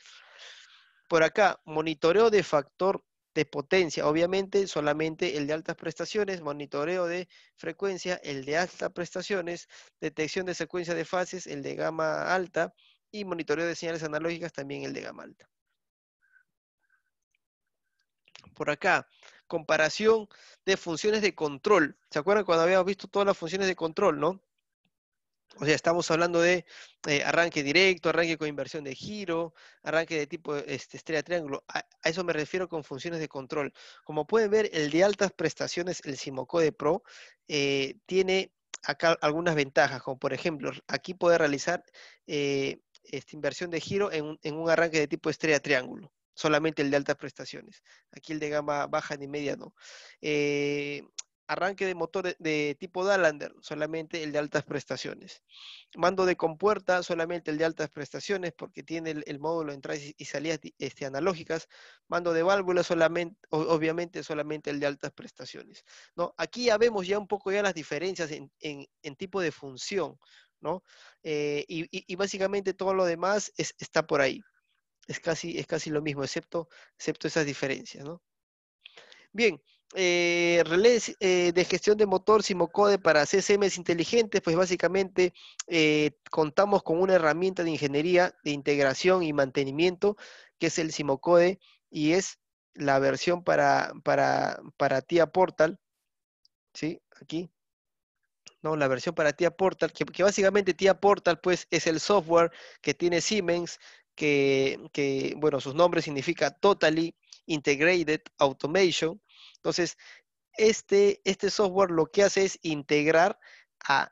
Por acá, monitoreo de factor de potencia. Obviamente, solamente el de altas prestaciones, monitoreo de frecuencia, el de altas prestaciones, detección de secuencia de fases, el de gama alta, y monitoreo de señales analógicas, también el de gama alta. Por acá, comparación de funciones de control. ¿Se acuerdan cuando habíamos visto todas las funciones de control, no? O sea, estamos hablando de eh, arranque directo, arranque con inversión de giro, arranque de tipo este, estrella triángulo. A, eso me refiero con funciones de control. Como pueden ver, el de altas prestaciones, el Simocode Pro, eh, tiene acá algunas ventajas, como por ejemplo, aquí puede realizar eh, esta inversión de giro en un, arranque de tipo estrella triángulo solamente el de altas prestaciones. Aquí el de gama baja ni media no arranque de motor de tipo Dallander, solamente el de altas prestaciones. Mando de compuerta, solamente el de altas prestaciones, porque tiene el, módulo de entradas y salidas este, analógicas. Mando de válvula, solamente, obviamente solamente el de altas prestaciones. ¿no? Aquí ya vemos ya un poco ya las diferencias en, tipo de función, eh, y, básicamente todo lo demás está por ahí. Es casi, es casi lo mismo, excepto, excepto esas diferencias, ¿no? Bien, eh, relés eh, de gestión de motor Simocode para CSMs inteligentes, pues básicamente eh, contamos con una herramienta de ingeniería de integración y mantenimiento que es el Simocode y es la versión para, para, TIA Portal, ¿sí? Aquí. ¿no? La versión para TIA Portal, que, básicamente TIA Portal pues es el software que tiene Siemens, que, que bueno, sus nombres significa Totally Integrated Automation, entonces, este, este, software lo que hace es integrar a,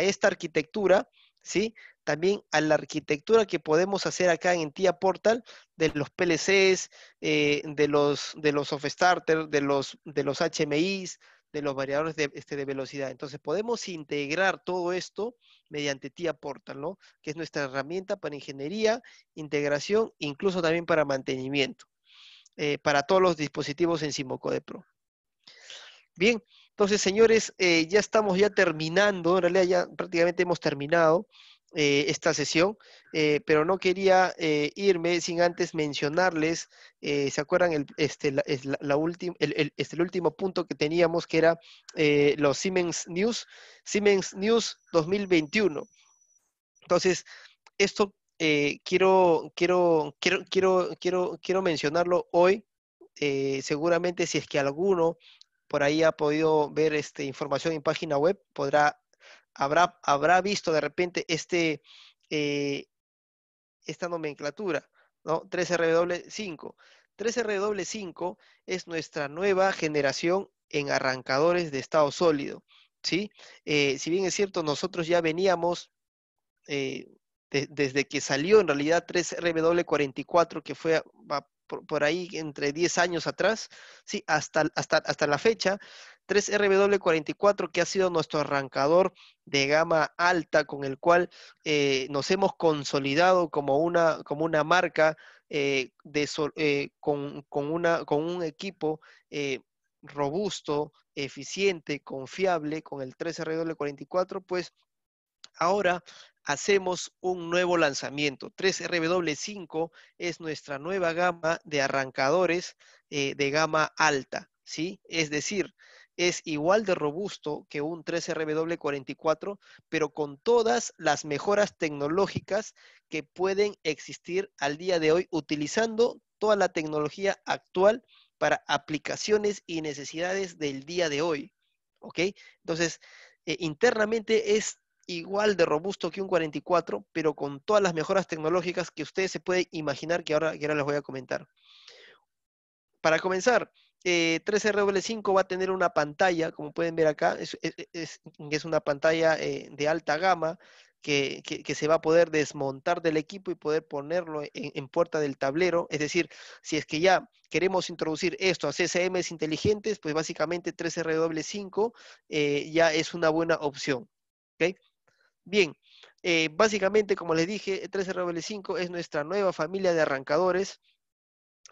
esta arquitectura, ¿sí? también a la arquitectura que podemos hacer acá en TIA Portal de los PLCs, eh, de los de los de los de los HMIs, de los variadores de, este, de velocidad. Entonces podemos integrar todo esto mediante TIA Portal, ¿no? Que es nuestra herramienta para ingeniería, integración, incluso también para mantenimiento. Eh, para todos los dispositivos en Simocode Pro. Bien, entonces señores, eh, ya estamos ya terminando, en realidad ya prácticamente hemos terminado eh, esta sesión, pero no quería irme sin antes mencionarles, ¿se acuerdan este, la, el, este, el, último punto que teníamos que era los Siemens News, Siemens News 2021? Entonces, esto eh, quiero, quiero, quiero, quiero, quiero, mencionarlo hoy. Eh, seguramente si es que alguno por ahí ha podido ver esta información en página web, podrá, habrá, habrá visto de repente este, eh, esta nomenclatura, ¿no? 3RW5. 3RW5 es nuestra nueva generación en arrancadores de estado sólido. ¿sí? si bien es cierto, nosotros ya veníamos desde que salió en realidad 3RW44, que fue por, ahí entre 10 años atrás, sí, hasta, hasta, hasta la fecha, 3RW44, que ha sido nuestro arrancador de gama alta, con el cual eh, nos hemos consolidado como una, como una marca eh, eh, con, una, con un equipo robusto, eficiente, confiable, con el 3RW44, pues ahora hacemos un nuevo lanzamiento. 3RW5 es nuestra nueva gama de arrancadores eh, de gama alta, ¿sí? Es decir, es igual de robusto que un 3RW44, pero con todas las mejoras tecnológicas que pueden existir al día de hoy, utilizando toda la tecnología actual para aplicaciones y necesidades del día de hoy. ¿Ok? Entonces, eh, internamente es igual de robusto que un 44, pero con todas las mejoras tecnológicas que ustedes se pueden imaginar que ahora, les voy a comentar. Para comenzar, 3RW5 eh, va a tener una pantalla, como pueden ver acá, es, es, una pantalla eh, de alta gama que, se va a poder desmontar del equipo y poder ponerlo en, puerta del tablero. Es decir, si es que ya queremos introducir esto a CSMs inteligentes, pues básicamente 3RW5 eh, ya es una buena opción. ¿okay? Bien, eh, básicamente, como les dije, 3 rw 5 es nuestra nueva familia de arrancadores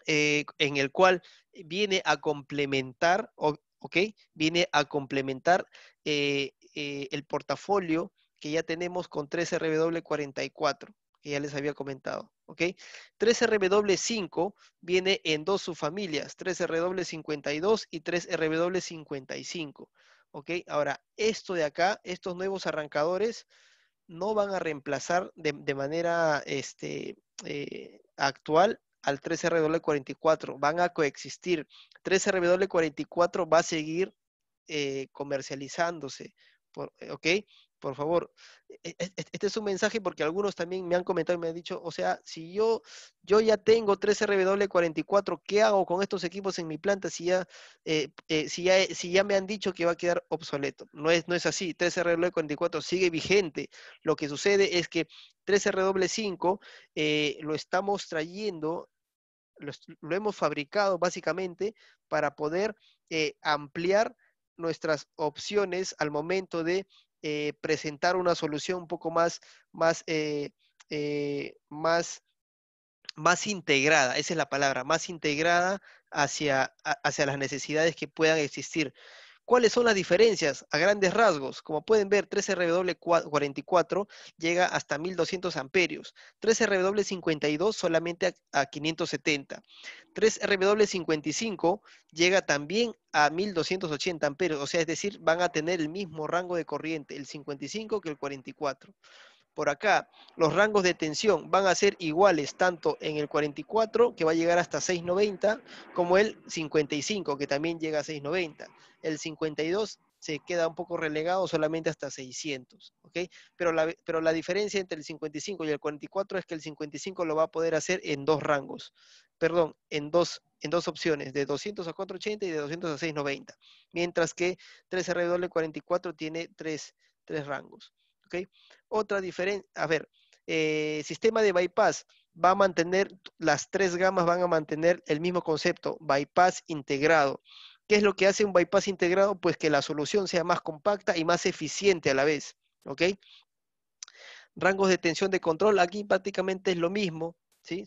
eh, en el cual viene a complementar, ¿ok? Viene a complementar eh, el portafolio que ya tenemos con 3 rw 44 que ya les había comentado. ¿ok? 3RW5 viene en dos subfamilias, 3RW52 y 3RW55. ¿Ok? Ahora, esto de acá, estos nuevos arrancadores, no van a reemplazar de, manera este, eh, actual al 3RW44. Van a coexistir. 3RW44 va a seguir eh, comercializándose. ¿Ok? por favor, e-, e-, e-, este es un mensaje porque algunos también me han comentado y me han dicho, o sea, si yo, yo ya tengo 3 RW44, ¿qué hago con estos equipos en mi planta si ya, eh, eh, si si ya me han dicho que va a quedar obsoleto? No es, no es así, 3 RW44 sigue vigente. Lo que sucede es que 3 RW5 eh, lo estamos trayendo lo, hemos fabricado básicamente para poder ampliar nuestras opciones al momento de eh, presentar una solución un poco más, más, eh, eh, más, más integrada, esa es la palabra, más integrada hacia, hacia las necesidades que puedan existir. ¿Cuáles son las diferencias? A grandes rasgos, como pueden ver, 3 rw 44 llega hasta 1200 amperios, 3RW52 solamente a 570, 3RW55 llega también a 1280 amperios, o sea, es decir, van a tener el mismo rango de corriente, el 55 que el 44 por acá, los rangos de tensión van a ser iguales tanto en el 44, que va a llegar hasta 690, como el 55, que también llega a 690. El 52 se queda un poco relegado solamente hasta 600, ¿ok? Pero la, diferencia entre el 55 y el 44 es que el 55 lo va a poder hacer en dos rangos, perdón, en dos, en dos opciones, de 200 a 480 y de 200 a 690, mientras que 3 rw 44 tiene tres rangos. Otra diferencia, a ver, eh, sistema de bypass va a mantener, las tres gamas van a mantener el mismo concepto, bypass integrado. ¿Qué es lo que hace un bypass integrado? Pues que la solución sea más compacta y más eficiente a la vez, ¿ok? Rangos de tensión de control, aquí prácticamente es lo mismo,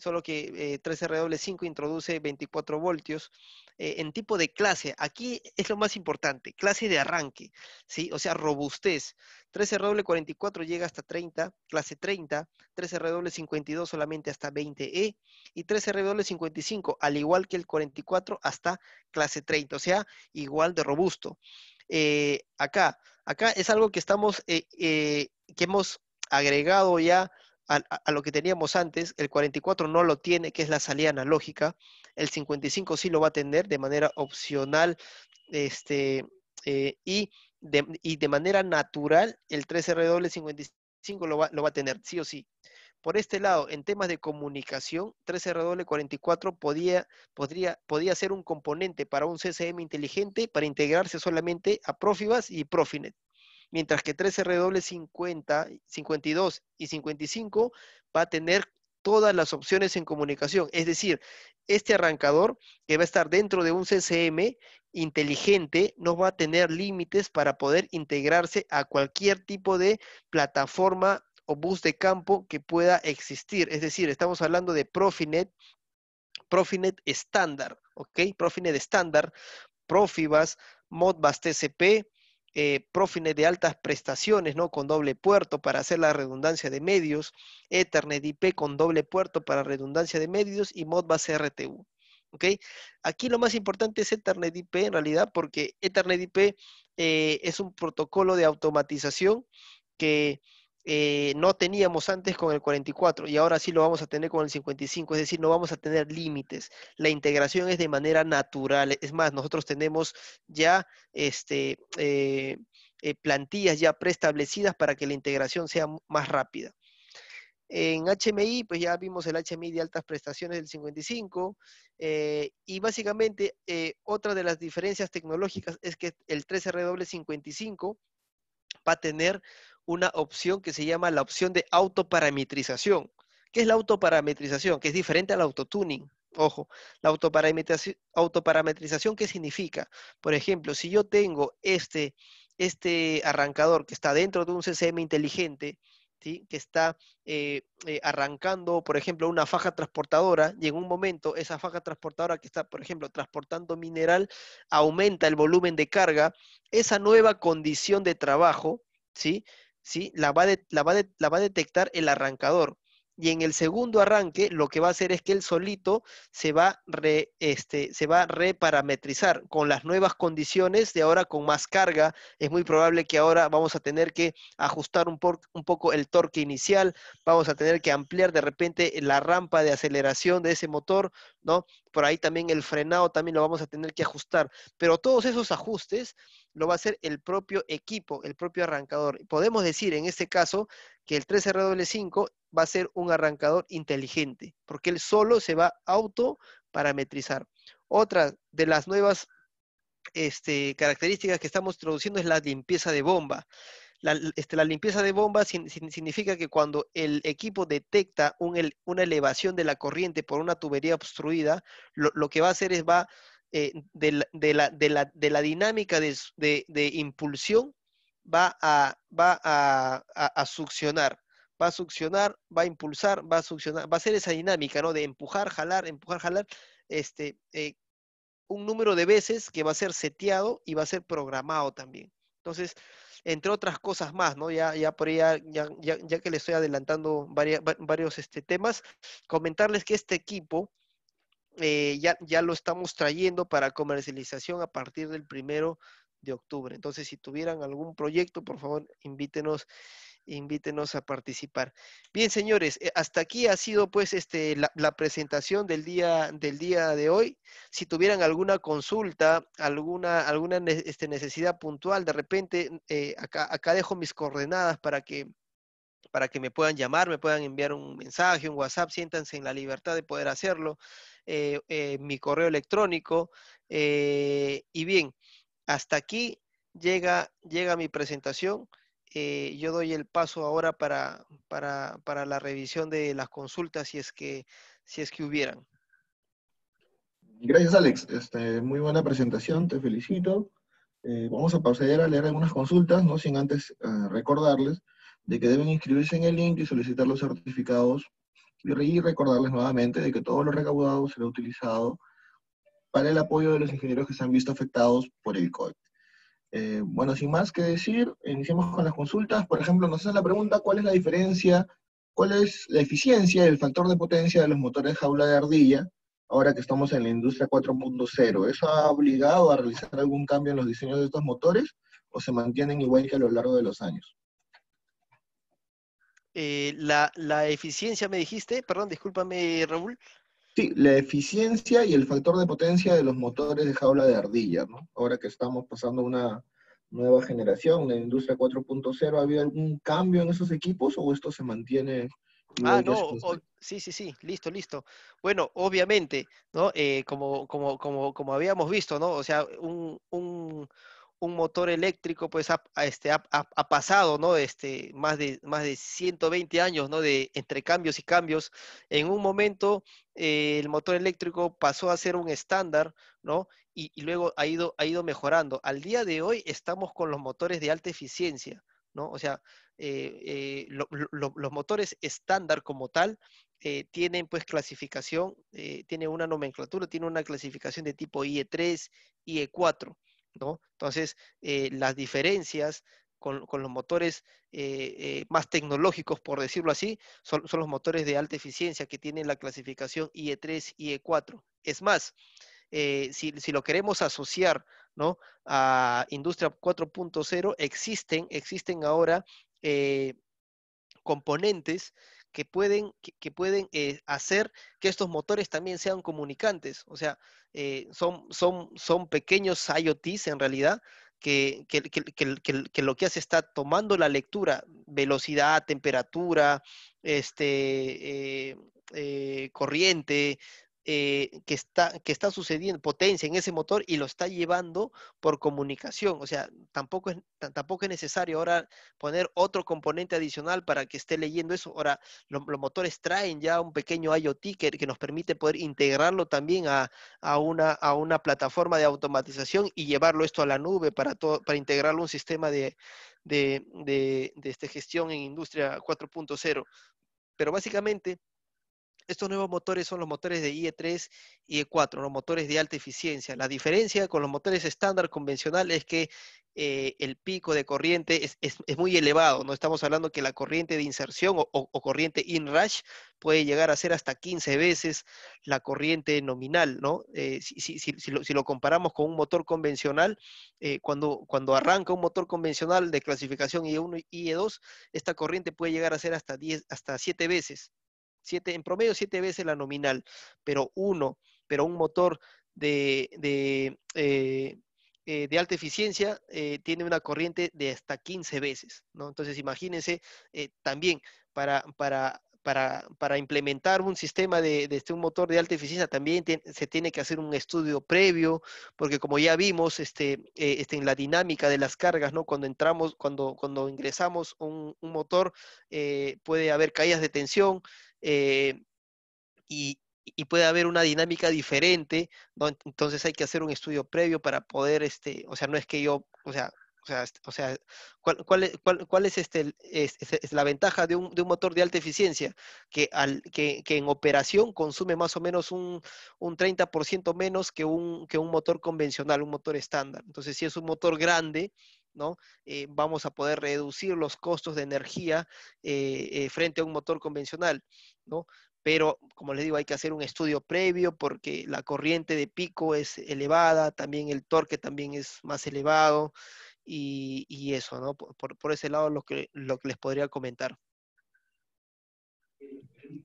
Solo que eh, 13RW5 introduce 24 voltios. Eh, en tipo de clase, aquí es lo más importante, clase de arranque, ¿sí? O sea, robustez. 13RW44 llega hasta 30, clase 30, 13RW52 solamente hasta 20E e, y 13RW55, al igual que el 44, hasta clase 30, o sea, igual de robusto. Eh, acá, acá es algo que estamos, eh, que hemos agregado ya a, lo que teníamos antes, el 44 no lo tiene, que es la salida analógica, el 55 sí lo va a tener de manera opcional este, eh, y, de, y, de, manera natural el 3 rw 55 lo va, lo va a tener, sí o sí. Por este lado, en temas de comunicación, 3RW44 podía, podría, podía ser un componente para un CCM inteligente para integrarse solamente a Profibas y Profinet mientras que 13 rw 50, 52 y 55 va a tener todas las opciones en comunicación. Es decir, este arrancador que va a estar dentro de un CCM inteligente no va a tener límites para poder integrarse a cualquier tipo de plataforma o bus de campo que pueda existir. Es decir, estamos hablando de Profinet, Profinet estándar, ¿ok? Profinet estándar, Profibas, Modbus TCP, eh, de altas prestaciones, ¿no? Con doble puerto para hacer la redundancia de medios, Ethernet IP con doble puerto para redundancia de medios y Modbus RTU. ¿Ok? Aquí lo más importante es Ethernet IP en realidad porque Ethernet IP eh, es un protocolo de automatización que eh, no teníamos antes con el 44 y ahora sí lo vamos a tener con el 55, es decir, no vamos a tener límites. La integración es de manera natural. Es más, nosotros tenemos ya este, eh, eh, plantillas ya preestablecidas para que la integración sea más rápida. En HMI, pues ya vimos el HMI de altas prestaciones del 55 y básicamente otra de las diferencias tecnológicas es que el 3RW55 va a tener una opción que se llama la opción de autoparametrización. ¿Qué es la autoparametrización? Que es diferente al autotuning. Ojo, la autoparametrización, ¿qué significa? Por ejemplo, si yo tengo este, este arrancador que está dentro de un CCM inteligente, que está eh, eh, arrancando, por ejemplo, una faja transportadora y en un momento esa faja transportadora que está, por ejemplo, transportando mineral, aumenta el volumen de carga, esa nueva condición de trabajo, ¿sí? ¿Sí? la va a detectar el arrancador y en el segundo arranque lo que va a hacer es que él solito se va, este, se va a reparametrizar con las nuevas condiciones de ahora con más carga. Es muy probable que ahora vamos a tener que ajustar un, un poco el torque inicial, vamos a tener que ampliar de repente la rampa de aceleración de ese motor, ¿no? Por ahí también el frenado también lo vamos a tener que ajustar. Pero todos esos ajustes lo va a hacer el propio equipo, el propio arrancador. Podemos decir en este caso que el 3RW5 va a ser un arrancador inteligente, porque él solo se va auto parametrizar. Otra de las nuevas este, características que estamos introduciendo es la limpieza de bomba. La, este, limpieza de bomba significa que cuando el equipo detecta una elevación de la corriente por una tubería obstruida, lo, que va a hacer es va eh, de, la, dinámica de, impulsión va a succionar va a succionar, va a impulsar, va a succionar, va a ser esa dinámica, ¿no? De empujar, jalar, empujar, jalar, este, eh, un número de veces que va a ser seteado y va a ser programado también. Entonces, entre otras cosas más, ¿no? Ya, ya por ahí, ya, ya, ya, que les estoy adelantando varios este, temas, comentarles que este equipo eh, ya, ya lo estamos trayendo para comercialización a partir del primero de octubre. Entonces, si tuvieran algún proyecto, por favor, invítenos invítenos a participar. Bien, señores, eh, hasta aquí ha sido pues este, la, presentación del día, del día de hoy. Si tuvieran alguna consulta, alguna, alguna este, necesidad puntual, de repente eh, acá, dejo mis coordenadas para que que me puedan llamar, me puedan enviar un mensaje, un WhatsApp, siéntanse en la libertad de poder hacerlo, eh, mi correo electrónico. y bien, hasta aquí llega, llega mi presentación. Eh, yo doy el paso ahora para, para, la revisión de las consultas si es que, si es que hubieran. Gracias, Alex. Este, muy buena presentación, te felicito. Eh, vamos a proceder a leer algunas consultas, no sin antes eh, recordarles de que deben inscribirse en el link y solicitar los certificados y recordarles nuevamente de que todo lo recaudado será utilizado para el apoyo de los ingenieros que se han visto afectados por el COVID. Eh, bueno, sin más que decir, iniciamos con las consultas. Por ejemplo, nos hacen la pregunta, ¿cuál es la diferencia, cuál es la eficiencia y el factor de potencia de los motores jaula de ardilla ahora que estamos en la industria 4.0? ¿Eso ha obligado a realizar algún cambio en los diseños de estos motores o se mantienen igual que a lo largo de los años? Eh, la, la, eficiencia, me dijiste, perdón, discúlpame, Raúl. Sí, la eficiencia y el factor de potencia de los motores de jaula de ardilla, ¿no? Ahora que estamos pasando una nueva generación, la industria 4.0, ¿ha habido algún cambio en esos equipos o esto se mantiene? Ah, no, sí, sí, sí, listo, listo. Bueno, obviamente, ¿no? Eh, como, como, como, habíamos visto, ¿no? O sea, un un motor eléctrico pues ha, este, pasado ¿no? este, más, de, más de 120 años ¿no? de, entrecambios y cambios. En un momento eh, el motor eléctrico pasó a ser un estándar ¿no? y, luego ha ido, ha ido mejorando. Al día de hoy estamos con los motores de alta eficiencia. ¿no? O sea, eh, eh, los motores estándar como tal tienen pues clasificación, tienen una nomenclatura, tienen una clasificación de tipo IE3, IE4. Entonces, eh, las diferencias con, los motores eh, eh, más tecnológicos, por decirlo así, son, los motores de alta eficiencia que tienen la clasificación IE3, y IE4. Es más, si, lo queremos asociar a Industria 4.0, existen, existen ahora componentes que pueden, que, pueden eh, hacer que estos motores también sean comunicantes. O sea, eh, son, son, son pequeños IoTs en realidad, que, lo que hace está tomando la lectura, velocidad, temperatura, este, eh, corriente, eh, que, está, que está sucediendo, potencia en ese motor y lo está llevando por comunicación. O sea, tampoco es, tampoco es necesario ahora poner otro componente adicional para que esté leyendo eso. Ahora, los motores traen ya un pequeño IoT que, que nos permite poder integrarlo también a, una, a una plataforma de automatización y llevarlo esto a la nube para, para integrarlo a un sistema de, de, este, gestión en industria 4.0. Pero básicamente estos nuevos motores son los motores de IE3 y IE4, los motores de alta eficiencia. La diferencia con los motores estándar convencional es que eh, el pico de corriente es, muy elevado. No estamos hablando que la corriente de inserción o, corriente in puede llegar a ser hasta 15 veces la corriente nominal, ¿no? Eh, si, lo, comparamos con un motor convencional, eh, cuando, arranca un motor convencional de clasificación IE1 y IE2, esta corriente puede llegar a ser hasta, 10, hasta 7 veces en promedio siete veces la nominal, pero uno, pero un motor de, de, eh, eh, alta eficiencia eh, tiene una corriente de hasta 15 veces, ¿no? Entonces imagínense también para, para para, implementar un sistema de, de, este, un motor de alta eficiencia también se tiene que hacer un estudio previo, porque como ya vimos este, este, en la dinámica de las cargas, ¿no? cuando entramos, cuando, cuando ingresamos un, motor, puede haber caídas de tensión, eh, y, puede haber una dinámica diferente, Entonces hay que hacer un estudio previo para poder, este, o sea, no es que yo, o sea, o sea, este, ¿cuál, es, este, es, la ventaja de un, motor de alta eficiencia? Que, al, que, en operación consume más o menos un, 30% menos que que un motor convencional, un motor estándar. Entonces, si es un motor grande, eh, vamos a poder reducir los costos de energía eh, eh, frente a un motor convencional, ¿no? Pero, como les digo, hay que hacer un estudio previo porque la corriente de pico es elevada, también el torque también es más elevado y, eso, Por, ese lado lo que les podría comentar.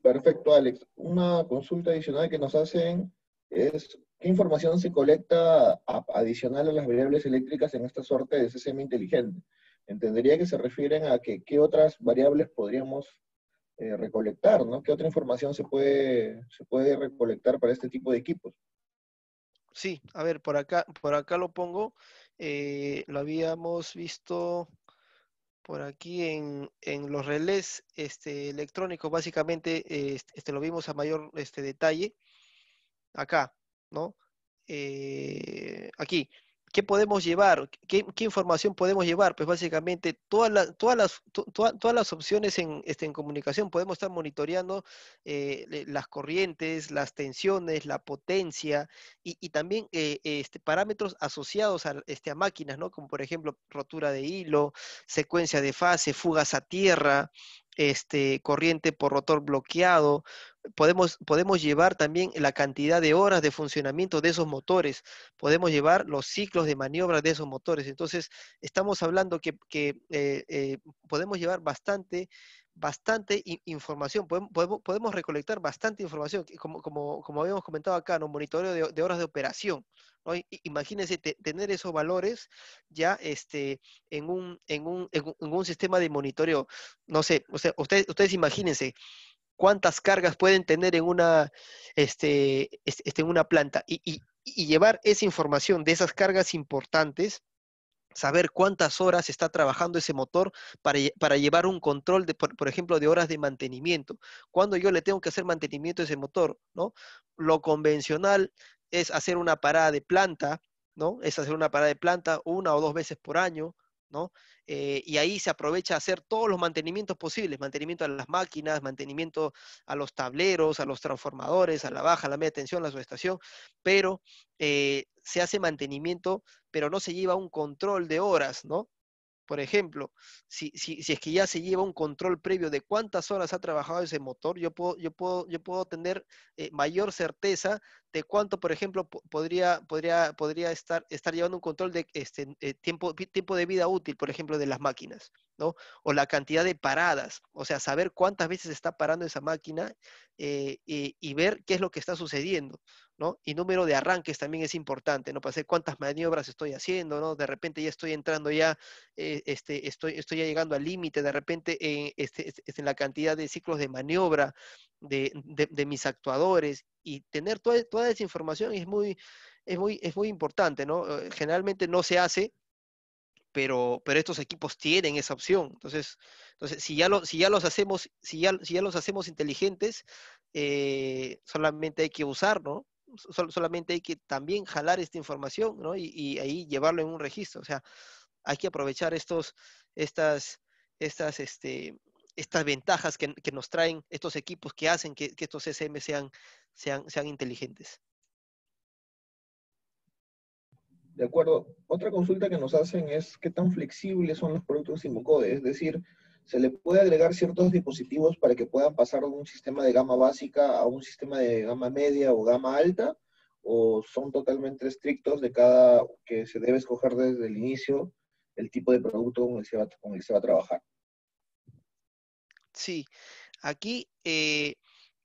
Perfecto, Alex. Una consulta adicional que nos hacen es qué información se colecta adicional a las variables eléctricas en esta suerte de CCM inteligente. Entendería que se refieren a que, qué otras variables podríamos eh, recolectar, ¿no? ¿Qué otra información se puede, se puede recolectar para este tipo de equipos? Sí, a ver, por acá, por acá lo pongo. Eh, lo habíamos visto por aquí en, los relés este, electrónicos, básicamente eh, este, este, lo vimos a mayor este, detalle acá, ¿no? Eh, aquí. ¿Qué podemos llevar? ¿Qué, información podemos llevar? Pues básicamente todas las, todas opciones este, en, comunicación. Podemos estar monitoreando eh, las corrientes, las tensiones, la potencia y, también eh, este, parámetros asociados este, a, máquinas, ¿no? Como por ejemplo rotura de hilo, secuencia de fase, fugas a tierra, este, corriente por rotor bloqueado, podemos, llevar también la cantidad de horas de funcionamiento de esos motores, podemos llevar los ciclos de maniobra de esos motores. Entonces, estamos hablando que, eh, eh, podemos llevar bastante bastante información, podemos, recolectar bastante información, como, habíamos comentado acá, un monitoreo de, horas de operación. Imagínense tener esos valores ya este, en, un, en, un, en un sistema de monitoreo. No sé, o sea, ustedes, ustedes imagínense, cuántas cargas pueden tener en una, este, este en una planta y, llevar esa información de esas cargas importantes, saber cuántas horas está trabajando ese motor para, llevar un control, de, por, ejemplo, de horas de mantenimiento. Cuando yo le tengo que hacer mantenimiento a ese motor, ¿no? Lo convencional es hacer una parada de planta, ¿no? Es hacer una parada de planta una o dos veces por año, eh, y ahí se aprovecha a hacer todos los mantenimientos posibles, mantenimiento a las máquinas, mantenimiento a los tableros, a los transformadores, a la baja, a la media tensión, a la subestación, pero eh, se hace mantenimiento, pero no se lleva un control de horas, ¿no? Por ejemplo, si, si, si, es que ya se lleva un control previo de cuántas horas ha trabajado ese motor, yo puedo, yo puedo, yo puedo tener eh, mayor certeza de cuánto, por ejemplo, podría, podría, podría estar, estar llevando un control de este, eh, tiempo, tiempo de vida útil, por ejemplo, de las máquinas, ¿no? O la cantidad de paradas, o sea, saber cuántas veces está parando esa máquina eh, y ver qué es lo que está sucediendo. Y número de arranques también es importante, ¿no? Para saber cuántas maniobras estoy haciendo, ¿no? De repente ya estoy entrando ya, eh, este, estoy, estoy ya llegando al límite, de repente eh, este, este, este, en la cantidad de ciclos de maniobra de, mis actuadores y tener toda, esa información es muy, es muy, es muy importante, ¿no? Eh, generalmente no se hace, pero, pero estos equipos tienen esa opción. Entonces, entonces si, ya si ya los hacemos, si ya, si ya los hacemos inteligentes, solamente hay que usar, ¿no? solamente hay que también jalar esta información, ¿no? Y, ahí llevarlo en un registro. O sea, hay que aprovechar estos, estas, estas, este, estas ventajas que, nos traen estos equipos que hacen que, estos SM sean, sean, inteligentes. De acuerdo. Otra consulta que nos hacen es qué tan flexibles son los productos Simocode. Es decir, se le puede agregar ciertos dispositivos para que puedan pasar de un sistema de gama básica a un sistema de gama media o gama alta, o son totalmente estrictos de cada que se debe escoger desde el inicio el tipo de producto con el, que se va, a trabajar. Sí, aquí eh,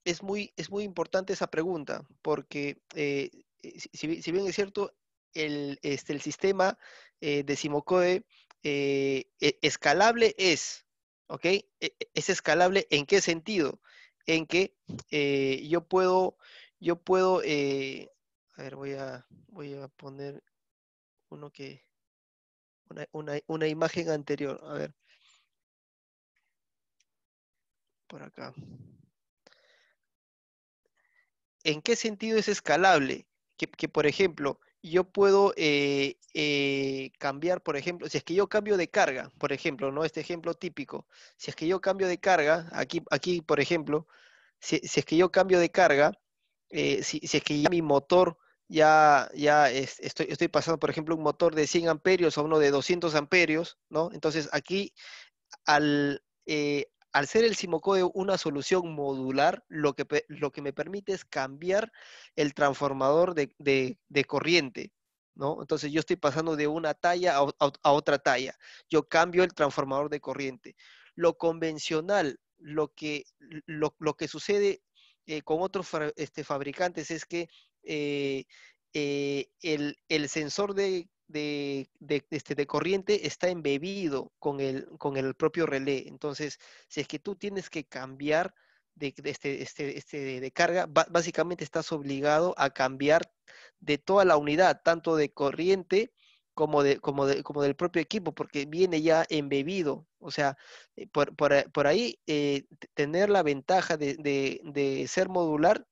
es, muy, es muy importante esa pregunta, porque eh, eh, si, bien es cierto, el, este, sistema eh, de Simocoe e, escalable es, ¿ok? E, e, es escalable en qué sentido? En que eh, yo puedo, yo puedo, eh, a ver, voy a, poner uno que, una, imagen anterior, a ver. Por acá. ¿En qué sentido es escalable? Que, que por ejemplo, yo puedo eh, eh, cambiar, por ejemplo, si es que yo cambio de carga, por ejemplo, ¿no? Este ejemplo típico, si es que yo cambio de carga, aquí, aquí por ejemplo, si, es que yo cambio de carga, eh, si, es que ya mi motor ya, ya estoy, estoy pasando, por ejemplo, un motor de 100 amperios o uno de 200 amperios, ¿no? Entonces aquí, al, al ser el simocode una solución modular, lo que, lo que me permite es cambiar el transformador de, corriente. ¿No? Entonces yo estoy pasando de una talla a, otra talla. Yo cambio el transformador de corriente. Lo convencional, lo que, que sucede eh, con otros este, fabricantes es que eh, eh, el, el, sensor de de, este, de corriente está embebido con el, con el propio relé. Entonces, si es que tú tienes que cambiar de, este, este, este, carga, básicamente estás obligado a cambiar de toda la unidad, tanto de corriente como, de, como, como del propio equipo, porque viene ya embebido. O sea, eh, eh, por, ahí eh, tener la ventaja de ser modular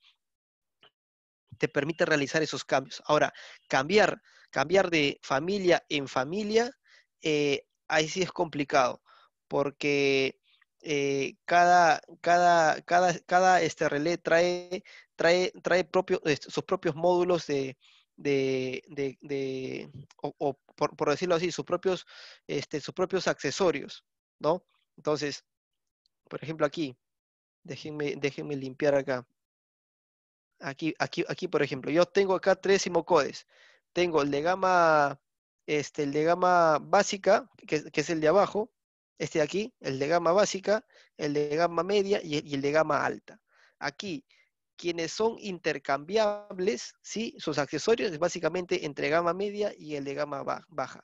te permite realizar esos cambios. Ahora, cambiar cambiar de familia en familia, eh, ahí sí es complicado, porque eh, cada, cada, cada, este relé trae, trae, trae este, sus propios módulos de, o, por, decirlo así, sus propios, este, sus propios accesorios, ¿no? Entonces, por ejemplo, aquí, déjenme, limpiar acá. Aquí, aquí, por ejemplo, yo tengo acá tres simocodes tengo el de gama, este, el de gama básica, que, es el de abajo, este de aquí, el de gama básica, el de gama media y, el de gama alta. Aquí, quienes son intercambiables, ¿sí? sus accesorios es básicamente entre gama media y el de gama baja.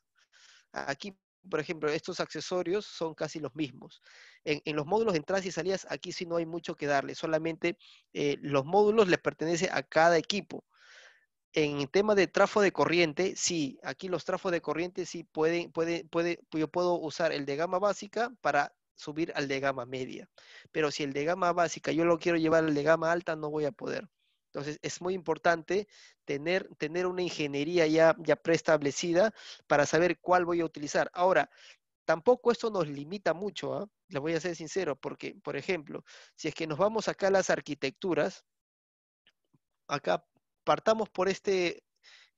Aquí, por ejemplo, estos accesorios son casi los mismos. En, los módulos de entradas y salidas, aquí sí no hay mucho que darle, solamente eh, los módulos les pertenece a cada equipo en tema de trafo de corriente, sí, aquí los trafos de corriente sí pueden, puede, puede, yo puedo usar el de gama básica para subir al de gama media. Pero si el de gama básica yo lo quiero llevar al de gama alta, no voy a poder. Entonces, es muy importante tener, tener una ingeniería ya, ya preestablecida para saber cuál voy a utilizar. Ahora, tampoco esto nos limita mucho, ¿eh? ¿ah? les voy a ser sincero, porque, por ejemplo, si es que nos vamos acá a las arquitecturas, acá partamos por este,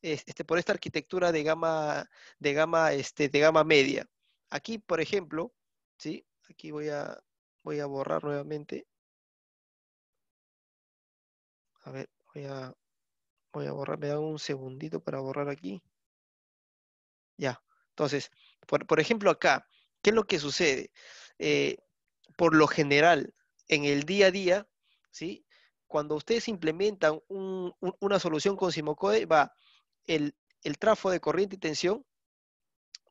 este, por esta arquitectura de gama, de gama, este, de gama media. Aquí, por ejemplo, ¿sí? aquí voy a, voy a borrar nuevamente. A ver, voy a, borrar, me da un segundito para borrar aquí. Ya, entonces, por, ejemplo acá, ¿qué es lo que sucede? Eh, por lo general, en el día a día, ¿sí? cuando ustedes implementan una solución con SIMOCODE va el, trafo de corriente y tensión,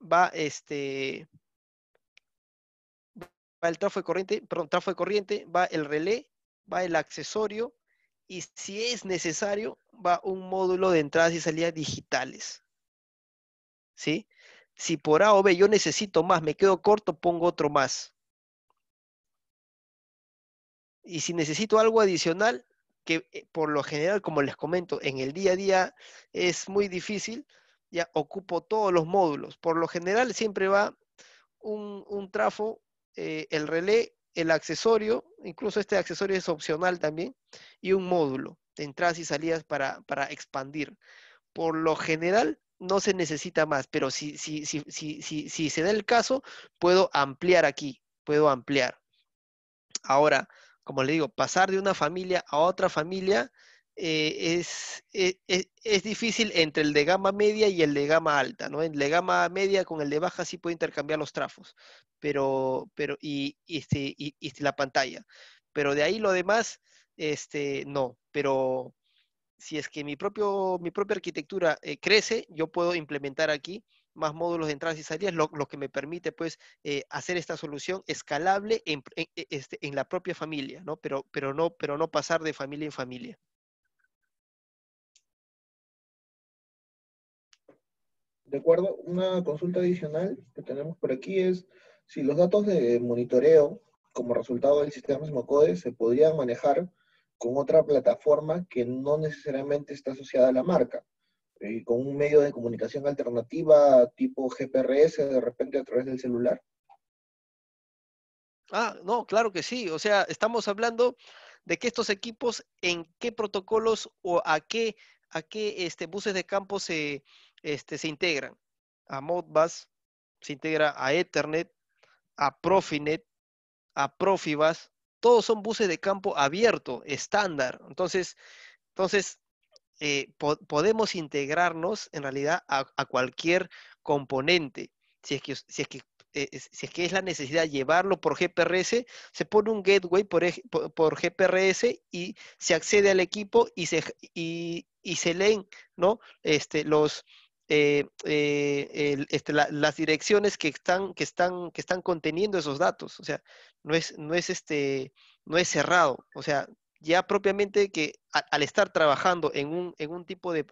va este va el trafo de corriente, de corriente, va el relé, va el accesorio y si es necesario va un módulo de entradas y salidas digitales. ¿Sí? Si por A o B yo necesito más, me quedo corto, pongo otro más. Y si necesito algo adicional, que eh, por lo general, como les comento, en el día a día es muy difícil, ya ocupo todos los módulos. Por lo general siempre va un, trafo, eh, el relé, el accesorio, incluso este accesorio es opcional también, y un módulo de entradas y salidas para, expandir. Por lo general no se necesita más, pero si, si, si se da el caso, puedo ampliar aquí, puedo ampliar. Ahora, como le digo, pasar de una familia a otra familia eh, es, eh, eh, es, difícil entre el de gama media y el de gama alta, ¿no? El de gama media con el de baja sí puedo intercambiar los trafos, pero, pero, este, y, y, la pantalla. Pero de ahí lo demás, este, no. Pero si es que mi, propio, mi propia arquitectura crece, yo puedo implementar aquí más módulos de entradas y salidas, lo, que me permite pues eh, hacer esta solución escalable en, e, este, la propia familia, ¿no? Pero, no, pero no pasar de familia en familia. De acuerdo, una consulta adicional que tenemos por aquí es si los datos de monitoreo como resultado del sistema SMOCODE se podrían manejar con otra plataforma que no necesariamente está asociada a la marca. Eh, con un medio de comunicación alternativa tipo GPRS de repente a través del celular? Ah, no, claro que sí. O sea, estamos hablando de que estos equipos en qué protocolos o a qué, a qué este, buses de campo se, este, se integran. A Modbus, se integra a Ethernet, a Profinet, a Profibus. Todos son buses de campo abierto, estándar. Entonces, entonces eh, podemos integrarnos en realidad a, cualquier componente. Si es que, es que eh, que es la necesidad llevarlo por GPRS, se pone un gateway por, por, GPRS y se accede al equipo y se, y, se leen ¿no? este, los, eh, este, las direcciones que están, que, están, que están conteniendo esos datos. O sea, no es, no es, este, no es cerrado. O sea, ya propiamente que al estar trabajando en un, tipo de,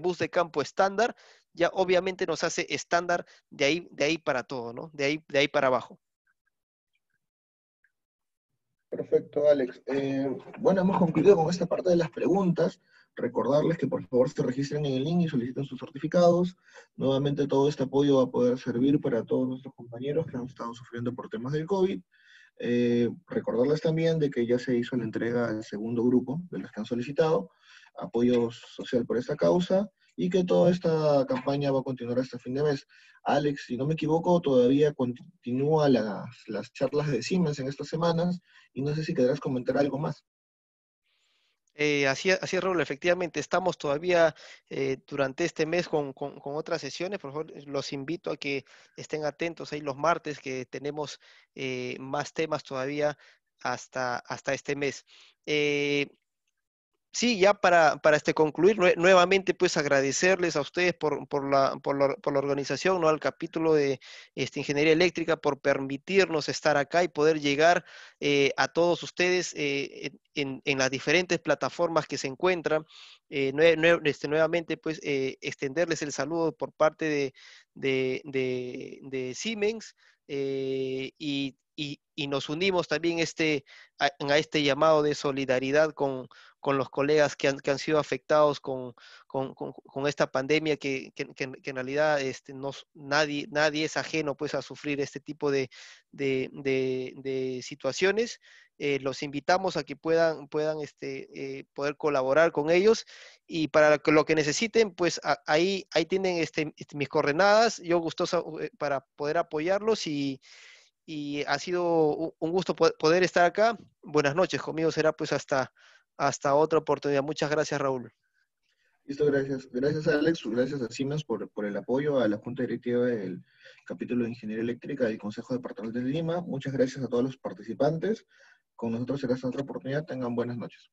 bus de campo estándar, ya obviamente nos hace estándar de ahí, de ahí para todo, ¿no? De ahí, de ahí para abajo. Perfecto, Alex. Eh, bueno, hemos concluido con esta parte de las preguntas. Recordarles que por favor se registren en el link y soliciten sus certificados. Nuevamente todo este apoyo va a poder servir para todos nuestros compañeros que han estado sufriendo por temas del COVID. Eh, recordarles también de que ya se hizo la entrega al segundo grupo de los que han solicitado apoyo social por esta causa y que toda esta campaña va a continuar hasta fin de mes. Alex, si no me equivoco, todavía continúa las, las charlas de Siemens en estas semanas y no sé si querrás comentar algo más. Eh, así, así es, Raúl, efectivamente, estamos todavía eh, durante este mes con, otras sesiones. Por favor, eh, los invito a que estén atentos ahí los martes, que tenemos más temas todavía hasta, hasta este mes sí, ya para, para este concluir, nuevamente pues agradecerles a ustedes por, por, la, por, la, por, la, organización, ¿no? al capítulo de este, Ingeniería Eléctrica, por permitirnos estar acá y poder llegar eh, a todos ustedes eh, en, en, las diferentes plataformas que se encuentran. Eh, este, nuevamente pues extenderles el saludo por parte de, de Siemens. Eh, y, y, nos unimos también este, a, este llamado de solidaridad con, con los colegas que han, que han sido afectados con, con, esta pandemia que, en realidad este, nadie, nadie es ajeno pues, a sufrir este tipo de, de, de situaciones eh, los invitamos a que puedan, puedan este, eh, poder colaborar con ellos y para lo que necesiten, pues ahí, ahí tienen este, este mis coordenadas, yo gustoso eh, para poder apoyarlos y, y ha sido un gusto poder estar acá. Buenas noches, conmigo será pues hasta, hasta otra oportunidad. Muchas gracias, Raúl. Listo, gracias. Gracias Alex, gracias a Siemens por, por, el apoyo a la Junta Directiva del Capítulo de Ingeniería Eléctrica del Consejo Departamental de Lima. Muchas gracias a todos los participantes. Con nosotros será esta otra oportunidad. Tengan buenas noches.